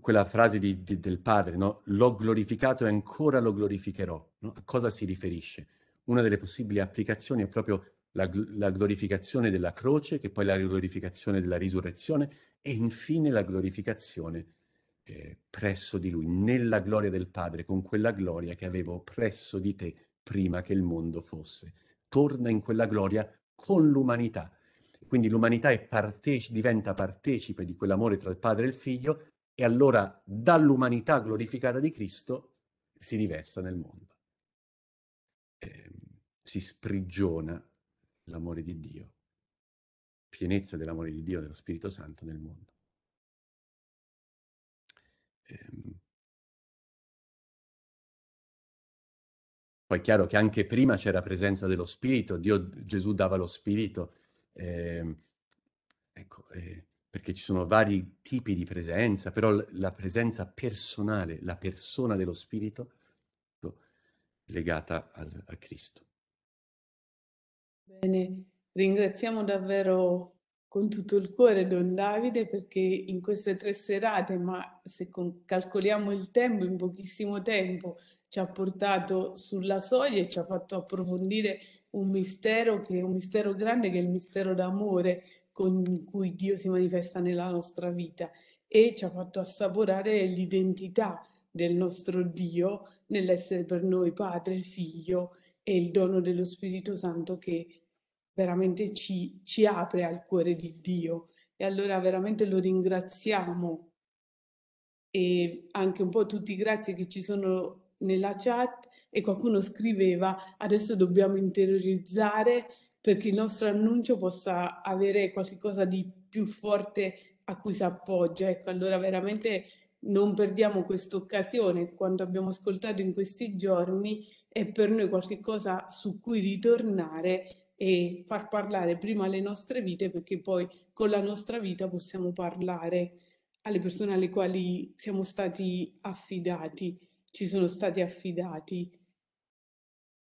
quella frase di, di, del padre, no? l'ho glorificato e ancora lo glorificherò, no? a cosa si riferisce? Una delle possibili applicazioni è proprio la, la glorificazione della croce, che poi la glorificazione della risurrezione e infine la glorificazione eh, presso di Lui, nella gloria del Padre, con quella gloria che avevo presso di te prima che il mondo fosse. Torna in quella gloria con l'umanità. Quindi l'umanità parteci- diventa partecipe di quell'amore tra il Padre e il Figlio e allora dall'umanità glorificata di Cristo si riversa nel mondo. Eh, si sprigiona l'amore di Dio, pienezza dell'amore di Dio, dello Spirito Santo nel mondo. Ehm Poi è chiaro che anche prima c'era presenza dello Spirito, Dio, Gesù dava lo Spirito, ehm. ecco, eh, perché ci sono vari tipi di presenza, però la presenza personale, la persona dello Spirito ecco, legata al, a Cristo. Bene, ringraziamo davvero con tutto il cuore Don Davide perché in queste tre serate, ma se calcoliamo il tempo, in pochissimo tempo ci ha portato sulla soglia e ci ha fatto approfondire un mistero che è un mistero grande, che è il mistero d'amore con cui Dio si manifesta nella nostra vita e ci ha fatto assaporare l'identità del nostro Dio nell'essere per noi Padre, Figlio e il dono dello Spirito Santo che veramente ci, ci apre al cuore di Dio e allora veramente lo ringraziamo e anche un po' tutti i grazie che ci sono nella chat e qualcuno scriveva adesso dobbiamo interiorizzare perché il nostro annuncio possa avere qualcosa di più forte a cui si appoggia. Ecco, allora veramente non perdiamo questa occasione, quanto abbiamo ascoltato in questi giorni è per noi qualcosa su cui ritornare e far parlare prima le nostre vite perché poi con la nostra vita possiamo parlare alle persone alle quali siamo stati affidati, ci sono stati affidati.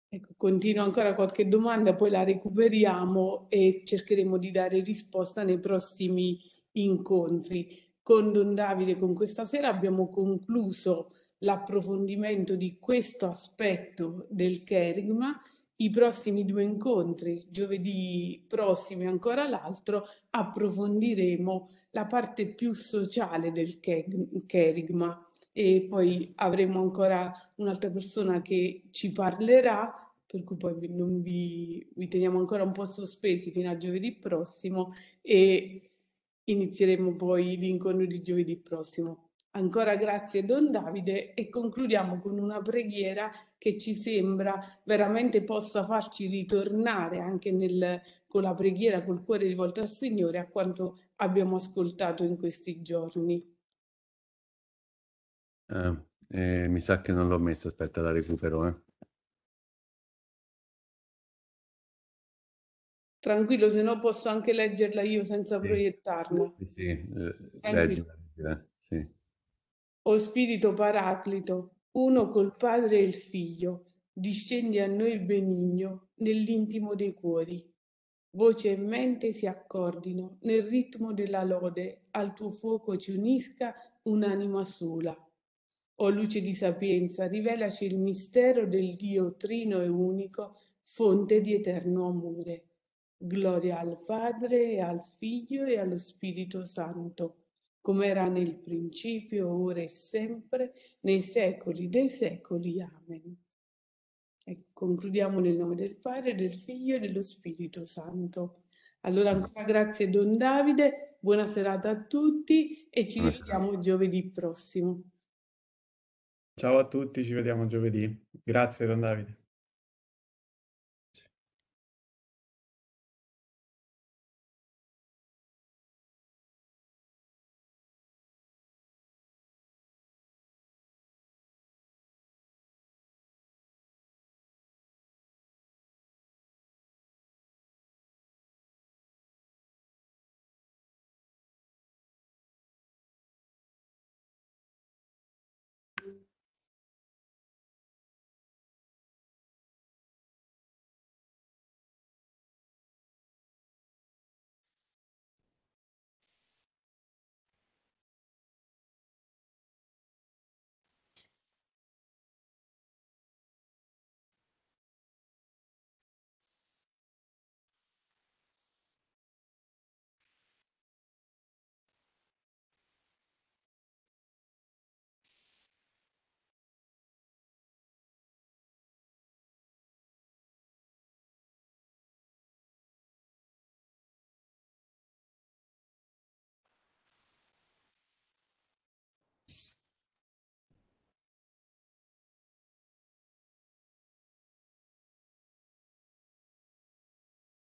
Ecco, continuo ancora qualche domanda, poi la recuperiamo e cercheremo di dare risposta nei prossimi incontri. Con Don Davide, con questa sera abbiamo concluso l'approfondimento di questo aspetto del cherigma i prossimi due incontri, giovedì prossimo e ancora l'altro, approfondiremo la parte più sociale del Kerigma e poi avremo ancora un'altra persona che ci parlerà, per cui poi vi, vi teniamo ancora un po' sospesi fino a giovedì prossimo e inizieremo poi l'incontro di giovedì prossimo. Ancora grazie Don Davide e concludiamo con una preghiera che ci sembra veramente possa farci ritornare anche nel, con la preghiera col cuore rivolto al Signore a quanto abbiamo ascoltato in questi giorni. Ah, eh, mi sa che non l'ho messa, aspetta la recupero. Eh. Tranquillo, se no posso anche leggerla io senza sì. proiettarla. Sì, sì, eh, leggila. O Spirito Paraclito, uno col Padre e il Figlio, discendi a noi benigno nell'intimo dei cuori. Voce e mente si accordino nel ritmo della lode, al tuo fuoco ci unisca un'anima sola. O luce di sapienza, rivelaci il mistero del Dio trino e unico, fonte di eterno amore. Gloria al Padre, al Figlio e allo Spirito Santo come era nel principio, ora e sempre, nei secoli dei secoli. Amen. Ecco, concludiamo nel nome del Padre, del Figlio e dello Spirito Santo. Allora ancora grazie Don Davide, buona serata a tutti e ci vediamo giovedì prossimo. Ciao a tutti, ci vediamo giovedì. Grazie Don Davide.